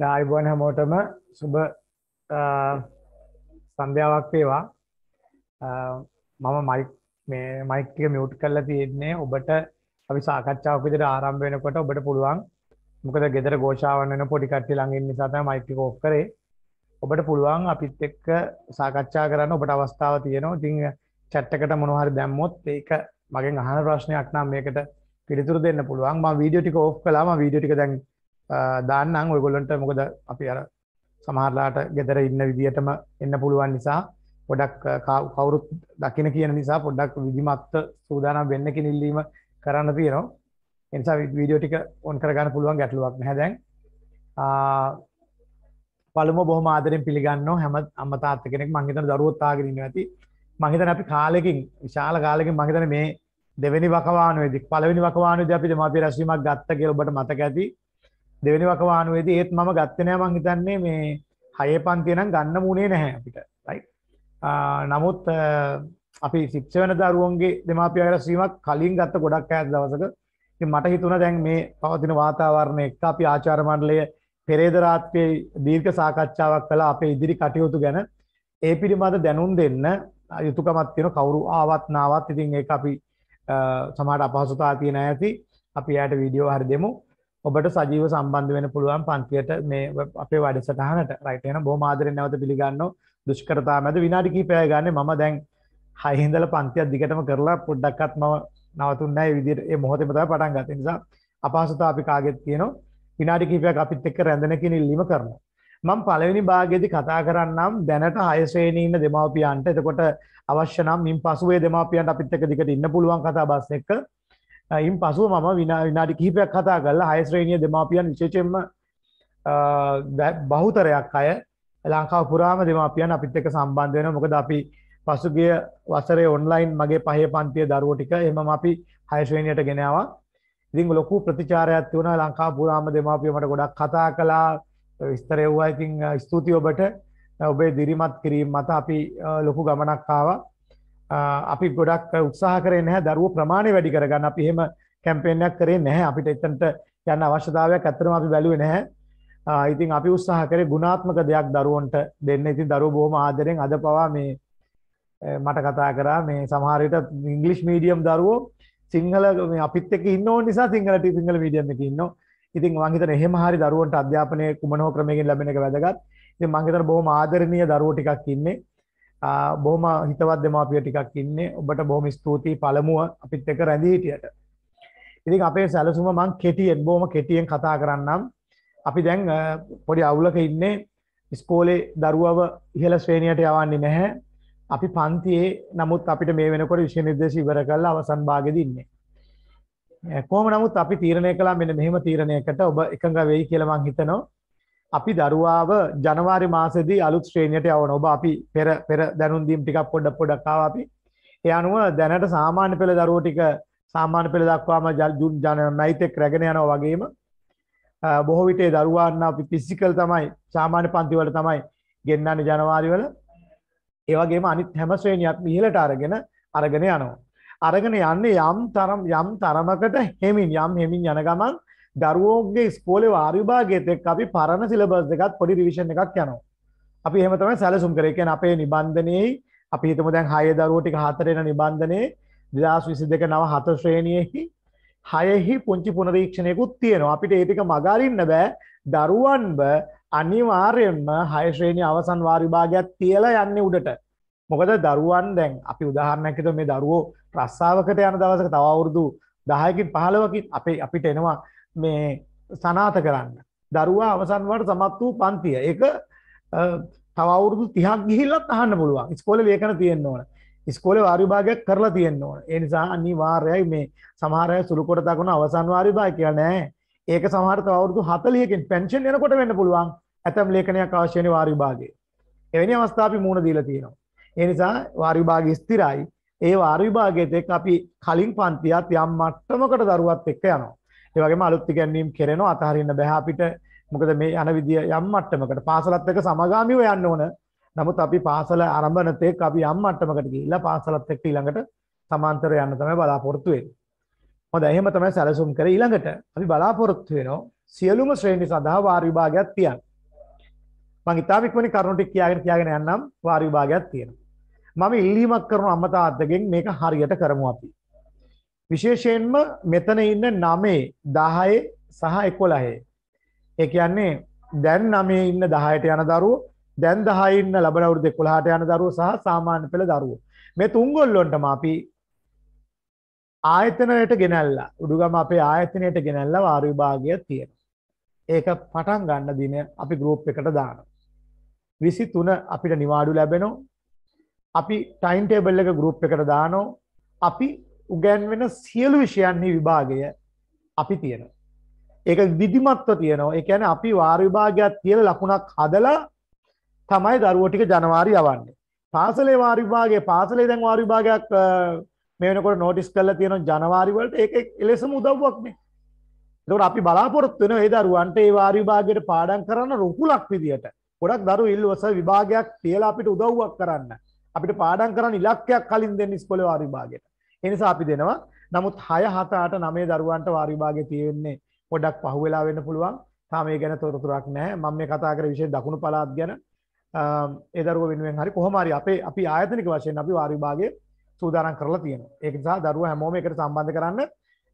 ආයුබෝවන් හැමෝටම සුබ සන්ධ්‍යාවක් වේවා. මම මයික් මේ මයික් එක මියුට් කරලා තියෙන්නේ. ඔබට අපි සාකච්ඡාවක් විදිහට ආරම්භ වෙනකොට ඔබට පුළුවන් මොකද ගෙදර ഘോഷාවන් වෙන පොඩි කට්ටිය ළඟ ඉන්න නිසා තමයි මයික් එක ඕෆ් කරේ. ඔබට පුළුවන් අපිත් එක්ක සාකච්ඡා කරන්න ඔබට අවස්ථාව තියෙනවා. ඉතින් chat එකට මොනවා හරි දැම්මොත් ඒක මගෙන් අහන ප්‍රශ්නයක් නම් මේකට පිළිතුරු දෙන්න පුළුවන්. මම වීඩියෝ ටික ඕෆ් කළා. මම වීඩියෝ ටික දැන් දාන්නම් ඔයගොල්ලොන්ට මොකද අපි අර සමහරලාට ගෙදර ඉන්න විදිහටම එන්න පුළුවන් නිසා පොඩක් කවුරුත් දකින කියන නිසා පොඩ්ඩක් විදිමත්ත සූදානම් වෙන්න කිනිල්ලීම කරන්න තියෙනවා එනිසා වීඩියෝ ටික ඔන් කරගන්න පුළුවන් ගැටලුවක් නැහැ දැන් පළමුව බොහොම ආදරෙන් පිළිගන්නවා හැම අම්මා තාත්තා කෙනෙක් මං හිතන දරුවොත් ආගෙන ඉන්න ඇති මං හිතන අපි කාලෙකින් විශාල කාලෙකින් මං හිතන මේ දෙවෙනි වකවානුවේදී පළවෙනි වකවානුවේදී අපි දෙමාපිය රැස්වීමක් ගත්ත කියලා ඔබට මතක ඇති දෙවැනි වකවානුවේදී ඒත් මම ගත්තේ නෑ මං හිතන්නේ මේ හයේ පන්තිය නම් ගන්න මුනේ නැහැ අපිට රයිට් නමුත් අපි සික්ෂ වෙන දරුවන්ගේ දෙමාපියන්ගේ රැස්වීමක් කලින් ගත්ත ගොඩක් ඈත දවසක ඉතින් මට හිතුණා දැන් මේ පවතින වාතාවරණය එක්ක අපි ආචාර්ය මණ්ඩලය පෙරේද රාත්‍රියේ දීර්ඝ සාකච්ඡාවක් කළා අපේ ඉදිරි කටයුතු ගැන ඒ පිළිබඳ දැනුම් දෙන්න යුතුකමක් තියෙන කවුරු ආවත් නාවත් ඉතින් ඒක අපි සමහර අපහසුතාව තියෙන ඇති අපි යාට වීඩියෝ හරි දෙමු ඔබට සජීව සම්බන්ධ වෙන පුළුවන් පන්තියට මේ අපේ වැඩසටහනට රයිට් එහෙනම් බොහොම ආදරෙන් නැවත පිළිගන්නවා දුෂ්කරතා මැද විනාඩි කිහිපයක් ගන්න මම දැන් 6 ඉඳලා පන්තියක් දිගටම කරලා පොඩ්ඩක්වත් මම නවතුන්නේ නැහැ මේ විදිහට ඒ මොහොතේම තමයි පටන් ගත්තේ නිසා අපහසුතාව අපි කාගෙත් කියනවා විනාඩි කිහිපයක් අපිත් එක්ක රැඳෙන කියන ඉල්ලීම කරනවා මම පළවෙනි භාගයේදී කතා කරන්නම් දැනට 6 ශ්‍රේණියේ ඉන්න දෙමාපියන්ට එතකොට අවශ්‍ය නම් මින් පසුවේ දෙමාපියන්ට අපිත් එක්ක දිගට ඉන්න පුළුවන් කතා බස් එක්ක ඉන් පසුව මම විනාඩි කිහිපයක් කතා කරලා හයස්ශ්‍රේණිය දෙමාපියන් විශේෂයෙන්ම බහුතරයක් අය ලංකාව පුරාම දෙමාපියන් අපිත් එක සම්බන්ධ වෙන මොකද අපි පසුගිය වසරේ ඔන්ලයින් මගේ පහය පන්තිය දරුවෝ ටික එම අපි හයශ්‍රේණියට ගෙනවා ඉතිං ලොකු ප්‍රතිචාරයක් තිවුණ ලංකා පුරාම දෙමාපියමට ගොඩක් කතා කලා විස්තරයව්වා ඉතිං ස්තුතියි ඔබට ඔබේ දිරිමත් කිරීම මත අපි ලොකු ගමනක්කාවා අපි ගොඩක් උත්සාහ කරේ නැහැ දරුවෝ ප්‍රමාණය වැඩි කරගන්න. අපි එහෙම කැම්පේන් එකක් කරේ නැහැ. අපිට එතනට යන්න අවශ්‍යතාවයක් ඇත්තටම අපි බැලුවේ නැහැ. ඉතින් අපි උත්සාහ කරේ ගුණාත්මක දෙයක් දරුවන්ට දෙන්න. ඉතින් දරුවෝ බොහොම ආදරෙන් අද පවා මේ මට කතා කරා මේ සමහර විට ඉංග්‍රීසි මීඩියම් දරුවෝ සිංහල මේ අපිත් එක්ක ඉන්න ඕන නිසා සිංහල ටී සිංහල මීඩියම් එකේ ඉන්නවා. ඉතින් මං හිතන එහෙම හරි දරුවන්ට අධ්‍යාපනයේ කුමන හෝ ක්‍රමයකින් ලැබෙන එක වැදගත්. ඉතින් මං හිතන බොහොම ආදරණීය දරුවෝ ටිකක් ඉන්නේ. බොහොම හිතවත් දෙමාපිය ටිකක් ඉන්නේ ඔබට බොහොම ස්තුතියි පළමුව අපිත් එක්ක රැඳී හිටියට. ඉතින් අපේ සැලසුම මං කෙටියෙන් බොහොම කෙටියෙන් කතා කරන්නම්. අපි දැන් පොඩි අවුලක ඉන්නේ ඉස්කෝලේ දරුවව ඉහළ ශ්‍රේණියට යවන්නේ නැහැ. අපි පන්තියේ නමුත් අපිට මේ වෙනකොට විෂය නිර්දේශ ඉවර කරලා අවසන් භාගෙදී ඉන්නේ. කොහොම නමුත් අපි තීරණය කළා මෙන්න මෙහෙම තීරණයකට ඔබ එකඟ වෙයි කියලා මං හිතනවා. අපි දරුවාව ජනවාරි මාසේදී අලුත් ශ්‍රේණියට යවන ඔබ අපි පෙර පෙර දැනුම් දීම් ටිකක් පොඩක් පොඩක් ආවා අපි. ඒ අනුව දැනට සාමාන්‍ය පෙළ දරුවෝ ටික සාමාන්‍ය පෙළ දක්වාම ජුන් ජන නයිතෙක් රැගෙන යනවා වගේම බොහෝ විට ඒ දරුවාන් අපි ෆිසිකල් තමයි සාමාන්‍ය පන්ති වල තමයි ගෙන්නන්නේ ජනවාරි වල. ඒ වගේම අනිත් හැම ශ්‍රේණියක්ම ඉහළට අරගෙන අරගෙන යනවා. අරගෙන යන්නේ යම් තරම් යම් තරමකට හෙමින් යම් හෙමින් යන ගමන් දරුවෝගේ ස්කෝලේ වාර්යභාගයේත් එක්ක අපි පරණ සිලබස් දෙකත් පොඩි රිවිෂන් එකක් යනවා. අපි එහෙම තමයි සැලසුම් කරේ. කියන්නේ අපේ නිබන්ධනයේ අපි හිතමු දැන් 6 දරුවෝ ටික 4 වෙන නිබන්ධනයේ 2022 නව 7 ශ්‍රේණියෙහි 6හි පුංචි පුනරීක්ෂණයකුත් තියෙනවා. අපිට ඒ ටික මගහරින්න බෑ. දරුවන්ව අනිවාර්යෙන්ම 6 ශ්‍රේණිය අවසන් වාර්යභාගයක් තියලා යන්නේ උඩට. මොකද දරුවන් දැන් අපි උදාහරණයක් හිතුවා මේ දරුවෝ රස්සාවකට යන දවසක තව අවුරුදු 10කින් 15කින් අපේ අපිට එනවා මේ සනාත කරන්න. දරුවා අවසන් වුණාට සමත් වූ පන්තිය. ඒක තව අවුරුදු 30ක් ගිහිල්ලත් අහන්න පුළුවන්. ඉස්කෝලේ ලේඛන තියෙන්න ඕන. ඉස්කෝලේ වාර්ය විභාගයක් කරලා තියෙන්න ඕන. ඒ නිසා අනිවාර්යයි මේ සමහර අය සුළු කොට දක්වන අවසන් වාර්ය විභාගය කියලා නෑ. ඒක සමහර තව අවුරුදු 40කින් පෙන්ෂන් යනකොට වෙන්න පුළුවන්. ඇතම් ලේඛනයක් අවශ්‍ය වෙන වාර්ය විභාගයේ. එවැනි අවස්ථා අපි මුහුණ දීලා තියෙනවා. ඒ නිසා වාර්ය විභාගය ස්ථිරයි. ඒ වාර්ය විභාගයේත් එක්ක අපි කලින් පන්තියත් යම් මට්ටමකට දරුවත් එක්ක යනවා. ඒ වගේම අලුත් ඉගැන්වීම් කරනවා අතහරින්න බෑ අපිට. මොකද මේ යන විදිය යම් මට්ටමකට පාසලත් එක්ක සමගාමීව යන්න ඕන. නමුත් අපි පාසල ආරම්භන තෙක් අපි යම් මට්ටමකට ගිහිල්ලා පාසලත් එක්ක ඊළඟට සමාන්තරව යන්න තමයි බලාපොරොත්තු වෙන්නේ. හොඳ එහෙම තමයි සැලසුම් කරේ ඊළඟට අපි බලාපොරොත්තු වෙනවා සියලුම ශ්‍රේණි සඳහා වාර විභාගයක් තියන්න. මම ඉතාම ඉක්මනින් කරුණු ටික කියාගෙන කියාගෙන යන්නම් වාර විභාගයක් තියෙනවා. මම ඉල්ලීමක් කරන අම්මා තාත්තගෙන් මේක හරියට කරමු අපි. විශේෂයෙන්ම මෙතන ඉන්න නමේ දහයේ සහ එකොලහේ. ඒ කියන්නේ දැන් නමේ ඉන්න දහයට යන දරුව දැන් දහයින්න ලබනවුරුද කොළහට යන දරුව සහ සාමාන්‍ය පෙළ දරුව. මේ තුන්ගොල්ලොන්ටම අපි ආයතනයට ගෙනැල්ලා උඩුගම අපේ ආයතනයට ගෙනැල්ල වාර්විභාගය තියෙන. ඒක පටන් ගන්න දින අපි ගරෝප් එකට දාන. විසි තුන අපිට නිවාඩු ලැබෙනෝ අපි ටයින්ටේබල් එක ගරුප් එකට දානෝ අපි උගැන්වෙන සියලු විෂයන්නේ විභාගය අපි තියෙන. ඒක විධිමත්ව තියනවා එකැන අපි වාර්විභාගයක් තියෙන ලකුණක් හදලා තමයි දරුවටික ජනවාරි යවන්නේ. පාසලේ වාරිභාගේ පාසලේ දැන් වාරිභාගයක් මේනකොට නෝටිස් කල්ල තියෙන ජනවාරිවලට ඒක එලෙසම උදව්වක්නේ. දොට අපි බලාපොරොත්තු වෙන ඒ දරුවන්ට ඒ වාරිභාගයට පාඩම් කරන්න රුකුලක් විදියට ගොඩක් දරු ඉල්වස විභාගයක් තියලා අපිට උදව්වක් කරන්න. අපිට පාඩම් කරන්න ඉලක්කයක් කලින් දෙන්න ඉස්කොලේ වාරිභාගයට. ඒ නිසා අපි දෙනවා. නමුත් 6 7 8 9 දරුවන්ට වාරි විභාගයේ තියෙන්නේ පොඩ්ඩක් පහු වෙලා වෙන්න පුළුවන්. තාම ඒ ගැන තොරතුරක් නැහැ. මම මේ කතා කරේ විශේෂ දකුණු පළාත් ගැන. ඒ දරුවෝ වෙනුවෙන් හරි කොහොම හරි අපේ අපි ආයතනික වශයෙන් අපි වාරි විභාගයේ සූදානම් කරලා තියෙනවා. ඒක නිසා දරුවෝ හැමෝම එකට සම්බන්ධ කරන්න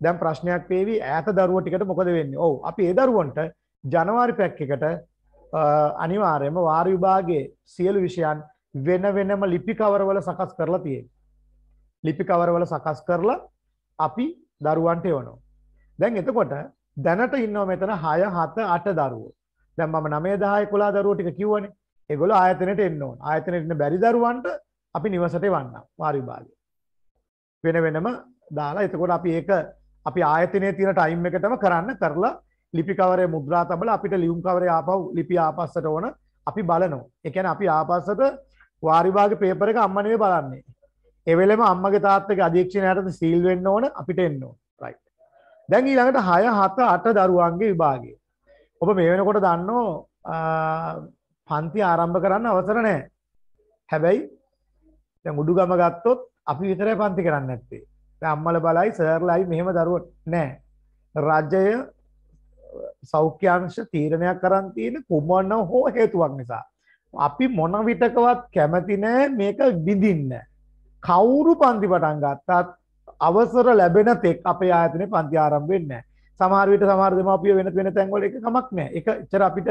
දැන් ප්‍රශ්නයක් වේවි ඈත දරුවෝ ටිකට මොකද වෙන්නේ? ඔව් අපි ඒ දරුවන්ට ජනවාරි පැක් එකට අනිවාර්යයෙන්ම වාරි විභාගයේ සියලු විෂයන් වෙන වෙනම ලිපි කවරවල සකස් කරලා තියෙනවා. ලිපි කවරවල සකස් කරලා අපි දරුවන්ට එවනවා. දැන් එතකොට දැනට ඉන්නව මෙතන 6 7 8 දරුවෝ. දැන් මම 9 10 11 දරුවෝ ටික කිව්වනේ. ඒගොල්ලෝ ආයතනයට එන්න ඕන. ආයතනයට එන්න බැරි දරුවන්ට අපි නිවසට එවන්නම් වාරි විභාගය. වෙන වෙනම දාලා එතකොට අපි ඒක අපි ආයතනයේ තියෙන ටයිම් එකටම කරන්න කරලා ලිපි කවරේ මුද්‍රා තබලා අපිට ලියුම් කවරේ ආපහු ලිපි ආපස්සට ඕන අපි බලනවා. ඒ කියන්නේ අපි ආපස්සට වාරි විභාග පේපර් එක අම්ම නෙවෙයි බලන්නේ. එවෙලම අම්මගේ තාත්තගේ අධීක්ෂණයට සීල් වෙන්න ඕන අපිට එන්න ඕන. රයිට්. දැන් ඊළඟට 6 7 8 දරුවන්ගේ විභාගය. ඔබ මේ වෙනකොට දන්නෝ පන්ති ආරම්භ කරන්න අවසර නැහැ. හැබැයි දැන් උඩුගම ගත්තොත් අපි විතරයි පන්ති කරන්න නැත්තේ. දැන් අම්මල බලයි සර්ලයි මෙහෙම දරුවෝ නැහැ. රජය සෞඛ්‍යංශ තීරණයක් කරන් තියෙන කුමන හෝ හේතුවක් නිසා. අපි මොන විටකවත් කැමති නෑ මේක බිඳින්න. කවුරු පන්ති පටන් ගත්තත් අවසර ලැබෙන තෙක් අපේ ආයතන පන්ති ආරම් වෙන්න සමාරවිට සමාර දෙමාපිය වෙන වෙන තැන්වල එක කමක් නෑ එක චර අපිට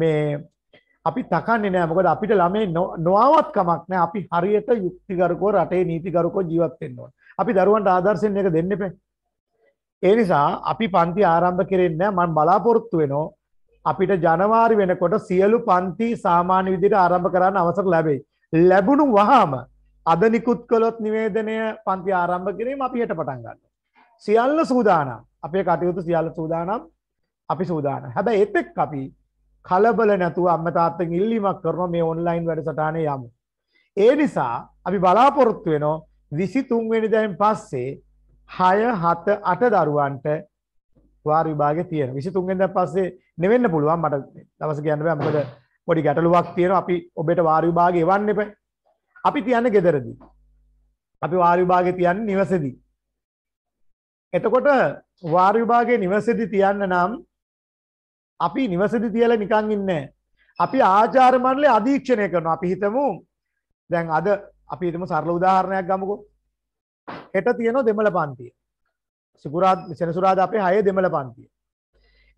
මේ අපි තකන්නේ නෑ මොකද අපිට ළමේ නොවත් කමක් නෑ අපි හරියට යුක්තිගරකෝ රටේ නීතිගරකෝ ජීවත්වෙන්නවා අපි දරුවන්ට ආදර්ශයෙන් එක දෙන්න එපේ ඒ නිසා අපි පන්ති ආරම්භ කරෙන්න මන් බලාපොරොත්තු වෙනෝ අපිට ජනවාරි වෙනකොට සියලු පන්ති සාමාන්‍ය විදිහට ආරම්භ කරන්න අවසර ලැබෙයි ලැබුණු වහාම අද නිකුත් කළොත් නිවේදනය පන්ති ආරම්භ කිරීම අපි යට පටන් ගන්න. සියල්ල සූදානම් අපේ කටයුතු සියල්ල සූදානම් අපි සූදාන හැබැයි එතෙක් අපි කලබල නැතුව අම්මතාත්තෙන් ඉල්ලීමක් කරන මේ ඔන්ලයින් වැඩසටානය යමු. ඒ නිසා අපි බලාපොරොත්තු වෙනෝ විසි තුන්වෙනිදැන් පස්සේ හය හත අට දරුවන්ට වාර් විභාග තියෙන විසි තුන්ගෙන්ද පස්සේ නෙවෙන්න පුළුවන් මට දවස ගැන්නව මකද පොඩි ගැටලුවක් තියෙන අපි ඔබට වාර් විභාග එවන්න එපේ අපි තියන්නේ ගෙදරදී. අපි වාර විභාගේ තියන්නේ නිවසේදී. එතකොට වාර විභාගේ නිවසේදී තියන්න නම් අපි නිවසේදී තියලා නිකන් ඉන්නේ අපි ආචාර මණ්ඩලයේ අධීක්ෂණය කරනවා. අපි හිතමු දැන් අද අපි හිතමු සරල උදාහරණයක් ගමුකෝ. හෙට තියෙනවා දෙමළ පන්තිය. සිකුරාද සෙනසුරාදා අපේ 6 දෙමළ පන්තිය.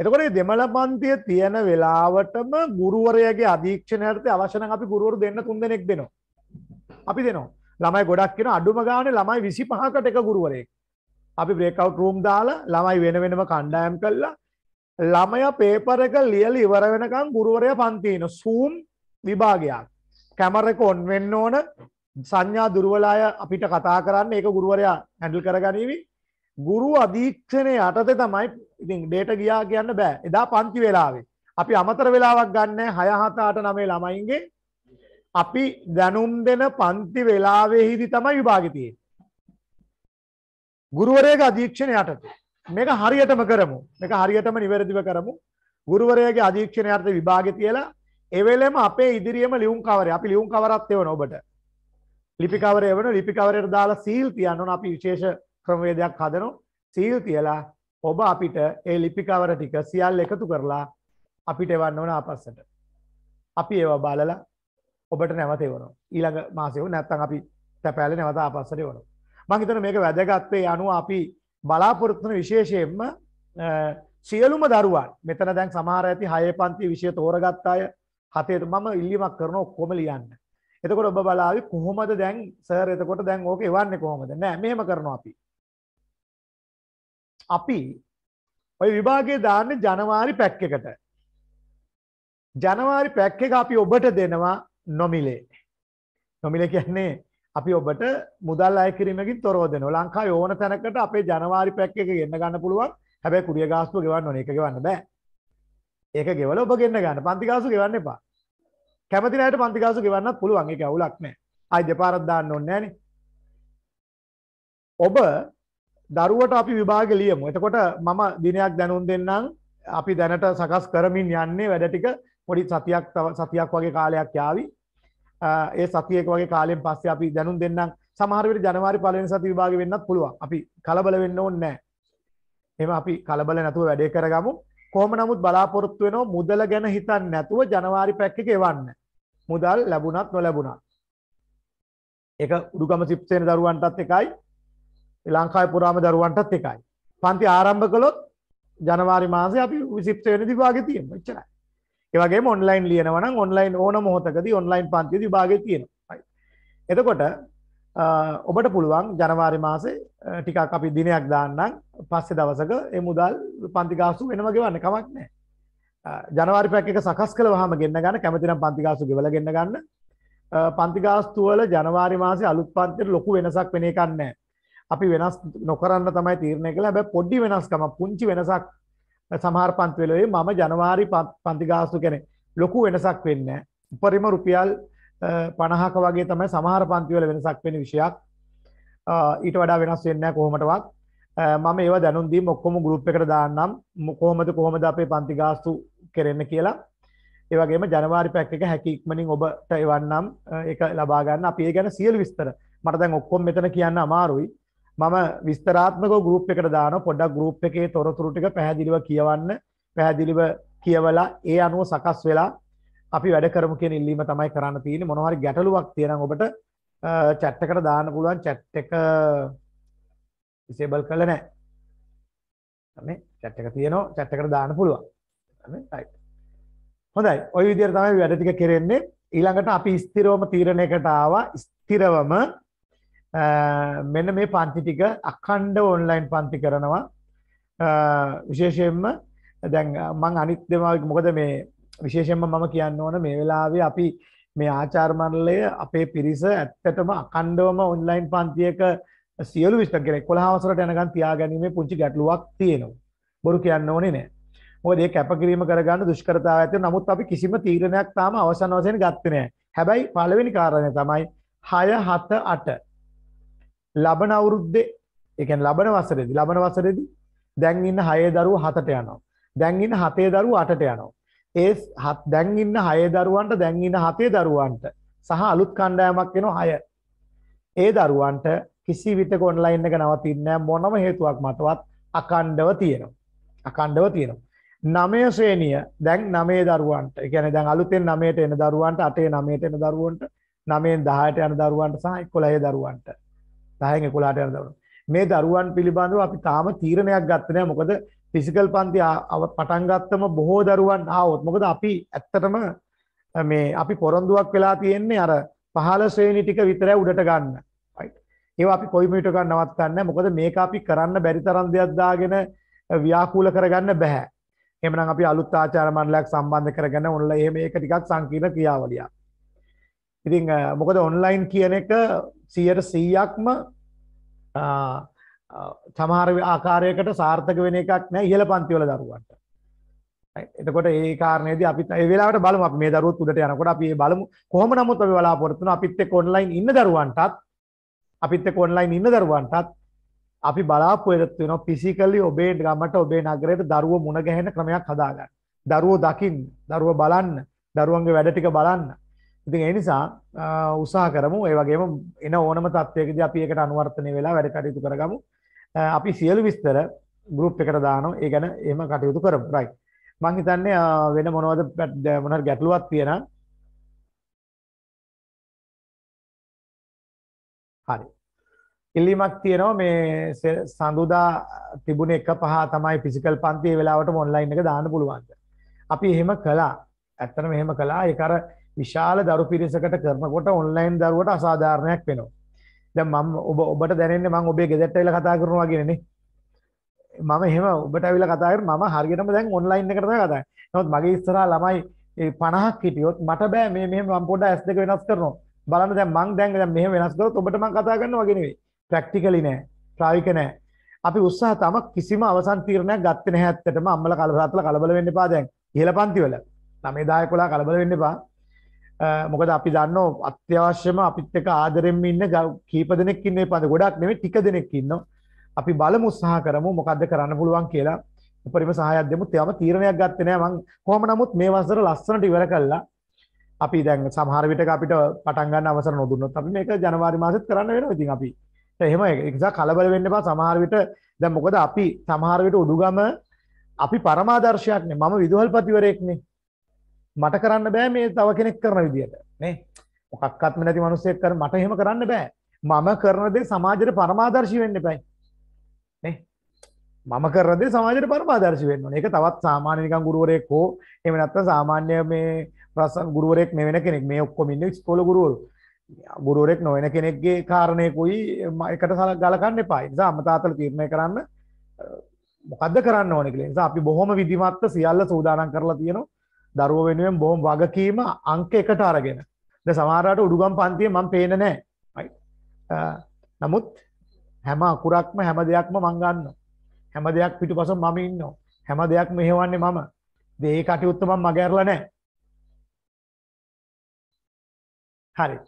එතකොට මේ දෙමළ පන්තිය තියෙන වෙලාවටම ගුරුවරයාගේ අධීක්ෂණය යටතේ අවශ්‍ය නම් අපි ගුරුවරු දෙන්න තුන් දෙනෙක් දෙනවා. අපි දෙනවා. ළමයි ගොඩක් කෙන අඩුම ගානේ ළමයි 25කට එක ගුරුවරයෙක්. අපි බ්‍රේක්අවුට් රූම් දාලා ළමයි වෙන වෙනම කණ්ඩායම් කළා. ළමයා පේපර් එක ලියලා ඉවර වෙනකන් ගුරුවරයා පන්ති ඉන සූම් විභාගයක්. කැමර එක ඔන් වෙන්න ඕන. සංඥා දුර්වලය අපිට කතා කරන්න ඒක ගුරුවරයා හැන්ඩල් කරගනීවි. ගුරු අධීක්ෂණය යටතේ තමයි ඉතින් ඩේට ගියා කියන්න බෑ. එදා පන්ති වෙලාවේ. අපි අමතර වෙලාවක් ගන්න 6 7 8 9 ළමයින්ගේ අපි දැනුම් දෙන පන්ති වෙලාවෙහිදී තමයි විභාගෙ තියෙන්නේ. ගුරුවරයාගේ අධීක්ෂණය යටතේ. මේක හරියටම කරමු. මේක හරියටම නිවැරදිව කරමු. ගුරුවරයාගේ අධීක්ෂණය යටතේ විභාගෙ තියලා ඒ වෙලෙම අපේ ඉදිරියම ලියුම් කවරේ. අපි ලියුම් කවරත් එවන ඔබට. ලිපි කවරේ එවන ලිපි කවරේට දාලා සීල් තියන්න ඕන අපි විශේෂ ක්‍රමවේදයක් හදනවා. සීල් තියලා ඔබ අපිට ඒ ලිපි කවර ටික සියල්ල එකතු කරලා අපිට එවන්න ඕන ආපස්සට. අපි ඒවා බලලා ඔබට නැවත එවනවා. ඊළඟ මාසෙව නැත්තම් අපි තැපෑලේ නැවත ආපස්සට එවනවා. මම හිතනවා මේක වැදගත් වෙයි අනුව අපි බලාපොරොත්තු වෙන විශේෂයෙන්ම සියලුම දරුවන් මෙතන දැන් සමහර ඇති 6 පන්ති විෂය තෝරගත්ත අය හතේට මම ඉල්ලීමක් කරන ඔක්කොම ලියන්න. එතකොට ඔබ බලාවි කොහොමද දැන් සර් එතකොට දැන් ඕක එවන්නේ කොහොමද? නෑ මෙහෙම කරනවා අපි. අපි ඔය විභාගය දාන්න ජනවාරි පැක් එකට. ජනවාරි පැක් එක අපි ඔබට දෙනවා නොමිලේ. නොමිලේ කියන්නේ අපි ඔබට මුදල් අය කිරීමකින් තොරව දෙනවා. ලංකාවේ ඕන තැනකට අපේ ජනවාරි පැක් එක ගෙන්න ගන්න පුළුවන්. හැබැයි කුරිය ගාස්තුව ගෙවන්න ඕනේ. ඒක ගෙවන්න බෑ. ඒක ගෙවල ඔබ ගෙන්න ගන්න. පන්ති ගාස්තුව ගෙවන්න එපා. කැමති ණයට පන්ති ගාස්තුව ගෙවන්නත් පුළුවන්. ඒක අවුලක් නෑ. ආයි දෙපාරක් දාන්න ඕනේ නෑනේ. ඔබ දරුවට අපි විභාග ලියමු. එතකොට මම දිනයක් දැනුම් දෙන්නම්. අපි දැනට සකස් කරමින් යන්නේ වැඩ ටික පොඩි සතියක් සතියක් වගේ කාලයක් යාවි ඒ සතියෙක් වගේ කාලයෙන් පස්සේ අපි දැනුම් දෙන්නම් සමහරවිට ජනවාරි පලවෙනි සති විභාග වෙන්නත් පුළුවන් අපි කලබල වෙන්න ඕනේ නැහැ එහෙම අපි කලබල නැතුව වැඩේ කරගමු කොහොම නමුත් බලාපොරොත්තු වෙනවා මුදල ගැන හිතන්නේ නැතුව ජනවාරි පැක් එක එවන්න මුදල් ලැබුණත් නොලැබුණත් ඒක උඩුගම සිප්සේන දරුවන්ටත් එකයි ලංකාවේ පුරාම දරුවන්ටත් එකයි පන්ති ආරම්භ කළොත් ජනවාරි මාසේ අපි සිප්සේන දිවාගේ තියෙනවා එච්චරයි ඒවගේ ඔන්ලයින් ලියනවන ඔන්ලයින් ඕන මොහොතකද ඔන්ලයින් පන්ති විභාග තියෙනවා එතකොට ඔබට පුළුවන් ජනවාරි මාසේ ටිකක් අපි දිනයක් දාන්නම් පස්සෙ දවසක ඒ මුදල් පන්තිකාසු වෙනමගේ වන්න කමක් නෑ ජනවාරි පැක් එක සකස් කළ හම ගෙන්න්න ගන්න කැමතිනම් පන්තිකාසු ගෙවල ගෙන්න්න ගන්න පන්තිගාස්තුවල ජනවාරි මාසේ අලුත් පන්තිර ලොකු වෙනසක් වෙන එකන්නෑ අපි වෙනස් නොකරන්න තමයි තීරණය කළ බැ පොඩ්ඩි වෙනස්කම පුංචි වෙනසක් සමහර පන්තිවලේ මම ජනවාරි පන්තිගාස්තු කෙනෙ ලොකු වෙනසක් වෙන්න උපරිම රුපියල් පණහක වගේ තමයි සමහර පන්තිවල වෙනසක් වෙන විෂයක් ඊට වඩා වෙනස් වෙන්න කොහොමටවත් මම ඒව දැනුන්දී මොක්කොම ගුප් එකට දාන්නම් මොකෝමද කොහොමද අපේ පන්තිගාස්තු කරන්න කියලා ඒවගේම ජනවාරි පැක් එක හැකික්මනින් ඔබට එවන්නම් එක ලබාගන්න අපේ ගැන සියල් විස්තර මට දැන් ඔක්කොම් මෙතන කියන්න අමාරුයි මම විස්තරාත්මකව ගෲප් එකට දානවා පොඩ්ඩක් ගෲප් එකේ තොරතුරු ටික පැහැදිලිව කියවන්න පැහැදිලිව කියවලා ඒ අනුව සකස් වෙලා අපි වැඩ කරමු කියන ඉල්ලීම තමයි කරන්න තියෙන්නේ මොනවා හරි ගැටලුවක් තියෙනම් ඔබට chat එකට දාන්න පුළුවන් chat එක disable කරලා නැහැ මේ chat එක තියෙනවා chat එකට දාන්න පුළුවන් හරි right හොඳයි ඔය විදිහට තමයි වැඩ ටික කරෙන්නේ ඊළඟට අපි ස්ථිරවම තීරණයකට ආවා ස්ථිරවම මෙන්න මේ පන්ති ටික අඛණ්ඩ ඔන්ලයින් පන්ති කරනවා. විශේෂයෙන්ම දැන් මං අනිත් දෙමාවි මොකද මේ විශේෂයෙන්ම මම කියන්න ඕන මේ වෙලාවේ අපි මේ ආචාර්මණ්ඩලය අපේ පිරිස ඇත්තටම අඛණ්ඩවම ඔන්ලයින් පන්තියක සියලු විෂය කෙනෙක් 11 වසරට යනකම් තියාගැනීමේ පුංචි ගැටලුවක් තියෙනවා. බොරු කියන්න ඕනේ නෑ. මොකද මේ කැපකිරීම කරගන්න දුෂ්කරතාවය ඇති නමුත් අපි කිසිම තීරණයක් තාම අවසන් වශයෙන් ගත්තේ නෑ. හැබැයි පළවෙනි කාරණය තමයි 6 7 8 ලබන අවුරුද්දේ ඒ කියන්නේ ලබන වසරේදී ලබන වසරේදී දැන් ඉන්න හයේ දරුවෝ හතට යනවා. දැන් ඉන්න හතේ දරුවෝ අටට යනවා. ඒ හත් දැන් ඉන්න හයේ දරුවන්ට දැන් ඉන්න හතේ දරුවන්ට සහ අලුත් කණ්ඩායමක් වෙනවා හය. ඒ දරුවන්ට කිසි විටක ඔන්ලයින් එක නවතින්නේ මොනම හේතුවක් මතවත් අකණ්ඩව තියෙනවා. අකණ්ඩව තියෙනවා. නමය ශ්‍රේණිය දැන් නමේ දරුවන්ට ගැන දැන් අලුතෙන් නමයට එන දරුවන්ට අටේ නමයට එන දරුවන්ට නමෙන් දහයට යන දරුවන්ට සහ එකොළහේ දරුවන්ට 10න් 11ට යන දවස්. මේ දරුවන් පිළිබඳව අපි තාම තීරණයක් ගත්තේ නැහැ. මොකද ෆිසිකල් පන්ති පටන් ගත්තම බොහෝ දරුවන් ආවොත් මොකද අපි ඇත්තටම මේ අපි පොරොන්දුවක් වෙලා තියෙන්නේ අර 15 ශ්‍රේණි ටික විතරයි උඩට ගන්න. right. ඒවා අපි කොයි මිට ගන්න නවත්තන්නේ මොකද මේක අපි කරන්න බැරි තරම් දෙයක් දාගෙන ව්‍යාකූල කරගන්න බෑ. එහෙමනම් අපි අලුත් ආචාර මණ්ඩලයක් සම්බන්ධ කරගෙන ඔන්න එහෙම ඒක ටිකක් සංකීර්ණ ක්‍රියාවලියක්. ඉතින් මොකද ඔන්ලයින් කියන එක සියයට සීයක්ම සමහර ආකාරයකට සාර්ථක වෙන එකක් නෑ ඉහළ පන්තිවල දරුවන්ට. එතකොට ඒ කාරණේදී අපි ඒ වෙලාවට බලමු අපි මේ දරුවොත් උඩට යනකොට අපි ඒ බලමු කොහොම නමුත් අපි බලාපොරොත්තු වෙන අපිත් එක්ක ඔන්ලයින් ඉන්න දරුවන්ටත් අපිත් එක්ක ඔන්ලයින් ඉන්න දරුවන්ටත් අපි බලාපොරොත්තු වෙනවා ෆිසිකලි ඔබේ ගමට ඔබේ නගරයට දරුවෝ මුණ ගැහෙන ක්‍රමයක් හදාගන්න. දරුවෝ දකින්න, දරුවෝ බලන්න, දරුවන්ගේ වැඩ ටික බලන්න. ඉතින් ඒ නිසා උත්සාහ කරමු ඒ වගේම එන ඕනම තත්ත්වයකදී අපි ඒකට අනුවර්තනය වෙලා වැඩ කටයුතු කරගමු අපි සියලු විස්තර ගෲප් එකට දානවා ඒ ගැන එහෙම කටයුතු කරමු රයිට් මං හිතන්නේ වෙන මොනවද මොනවාර ගැටලුවක් තියෙනවා හරි ඉල්ලීමක් තියෙනවා මේ සඳුදා තිබුණ එක පහ තමයි ෆිසිකල් පන්ති ඒ වෙලාවට ඔන්ලයින් එක දාන්න පුළුවන්ද අපි එහෙම කළා ඇත්තටම එහෙම කළා ඒක අර විශාල දරු පිරිසකට කරනකොට ඔන්ලයින් දරුවට අසාධාරණයක් වෙනවා. දැන් මම ඔබ ඔබට දැනෙන්නේ මම ඔබේ ගෙදරට ඇවිල්ලා කතා කරනවා කියනනේ. මම එහෙම ඔබට ඇවිල්ලා කතා කරන්නේ මම හරියටම දැන් ඔන්ලයින් එකට තමයි කතා කරන්නේ. නමුත් මගේ ඉස්සරහා ළමයි 50ක් හිටියොත් මට බෑ මේ මෙහෙම මම පොඩ්ඩක් S2 වෙනස් කරනවා. බලන්න දැන් මං දැන් දැන් මෙහෙම වෙනස් කරොත් ඔබට මං කතා කරනවා වගේ නෙවෙයි. ප්‍රැක්ටිකලි නෑ. ප්‍රායෝගික නෑ. අපි උත්සාහ තම කිසිම අවසන් තීරණයක් ගත්තේ නැහැ ඇත්තටම අම්මලා කලබලතලා කලබල වෙන්න එපා දැන් ඉහළ පන්තිවල ළමයි 10 11 කලබල වෙන්න එපා මොකද අපි දන්නවා අත්‍යවශ්‍යම අපිත් එක්ක ආදරෙන්ම ඉන්න කීප දෙනෙක් ඉන්නේ පද ගොඩක් නෙමෙයි ටික දෙනෙක් ඉන්නවා. අපි බලමු උත්සාහ කරමු මොකද්ද කරන්න පුළුවන් කියලා. උපරිම සහායක් දෙමු. තවම තීරණයක් ගත්තේ නෑ මං. කොහොම නමුත් මේ වසර ලස්සනට ඉවර කළා. අපි දැන් සමහර විටක අපිට පටන් ගන්න අවසර නොදුන්නොත් අපි මේක ජනවාරි මාසෙත් කරන්න වෙනවා. ඉතින් අපි එහෙම ඒ නිසා කලබල වෙන්න එපා. සමහර විට දැන් මොකද අපි සමහර විට උඩුගම අපි පරමාදර්ශයක්නේ. මම විදුහල්පතිවරයෙක්නේ. මට කරන්න බෑ මේ තව කෙනෙක් කරන විදිහට නේ මොකක්වත්ම නැති මිනිස්සෙක් කර මට එහෙම කරන්න බෑ මම කරන දේ සමාජයට පරමාදර්ශී වෙන්න එපයි නේ මම කරන දේ සමාජයට පරමාදර්ශී වෙන්න ඕනේ ඒක තවත් සාමාන්‍ය නිකන් ගුරුවරයෙක් හෝ එහෙම නැත්නම් සාමාන්‍ය මේ ප්‍රසන්න ගුරුවරයෙක් මේ වෙන කෙනෙක් මේ ඔක්කොම ඉන්නේ ඉස්කෝල ගුරුවරු ගුරුවරෙක් නොවන කෙනෙක්ගේ කාරණයකුයි එකට ගලකන්න එපා නිසා අමතාතල තීරණය කරන්න මොකද්ද කරන්න ඕනේ කියලා නිසා අපි බොහොම විධිමත්ව සියල්ල සූදානම් කරලා තියෙනවා දරුව වෙනුවෙන් බොහොම වගකීම අංක එකට අරගෙන. ද සමහරට උඩුගම් පන්තිය මම පේන නෑ. නමුත් හැම අකුරක්ම හැම දෙයක්ම මංගන්න. හැම දෙයක් පිටු පසම් මම ඉන්න. හැම දෙයක් මෙහෙවන්නේ මම දේ කටයුත්තමන් මගැරල නෑ. හරි.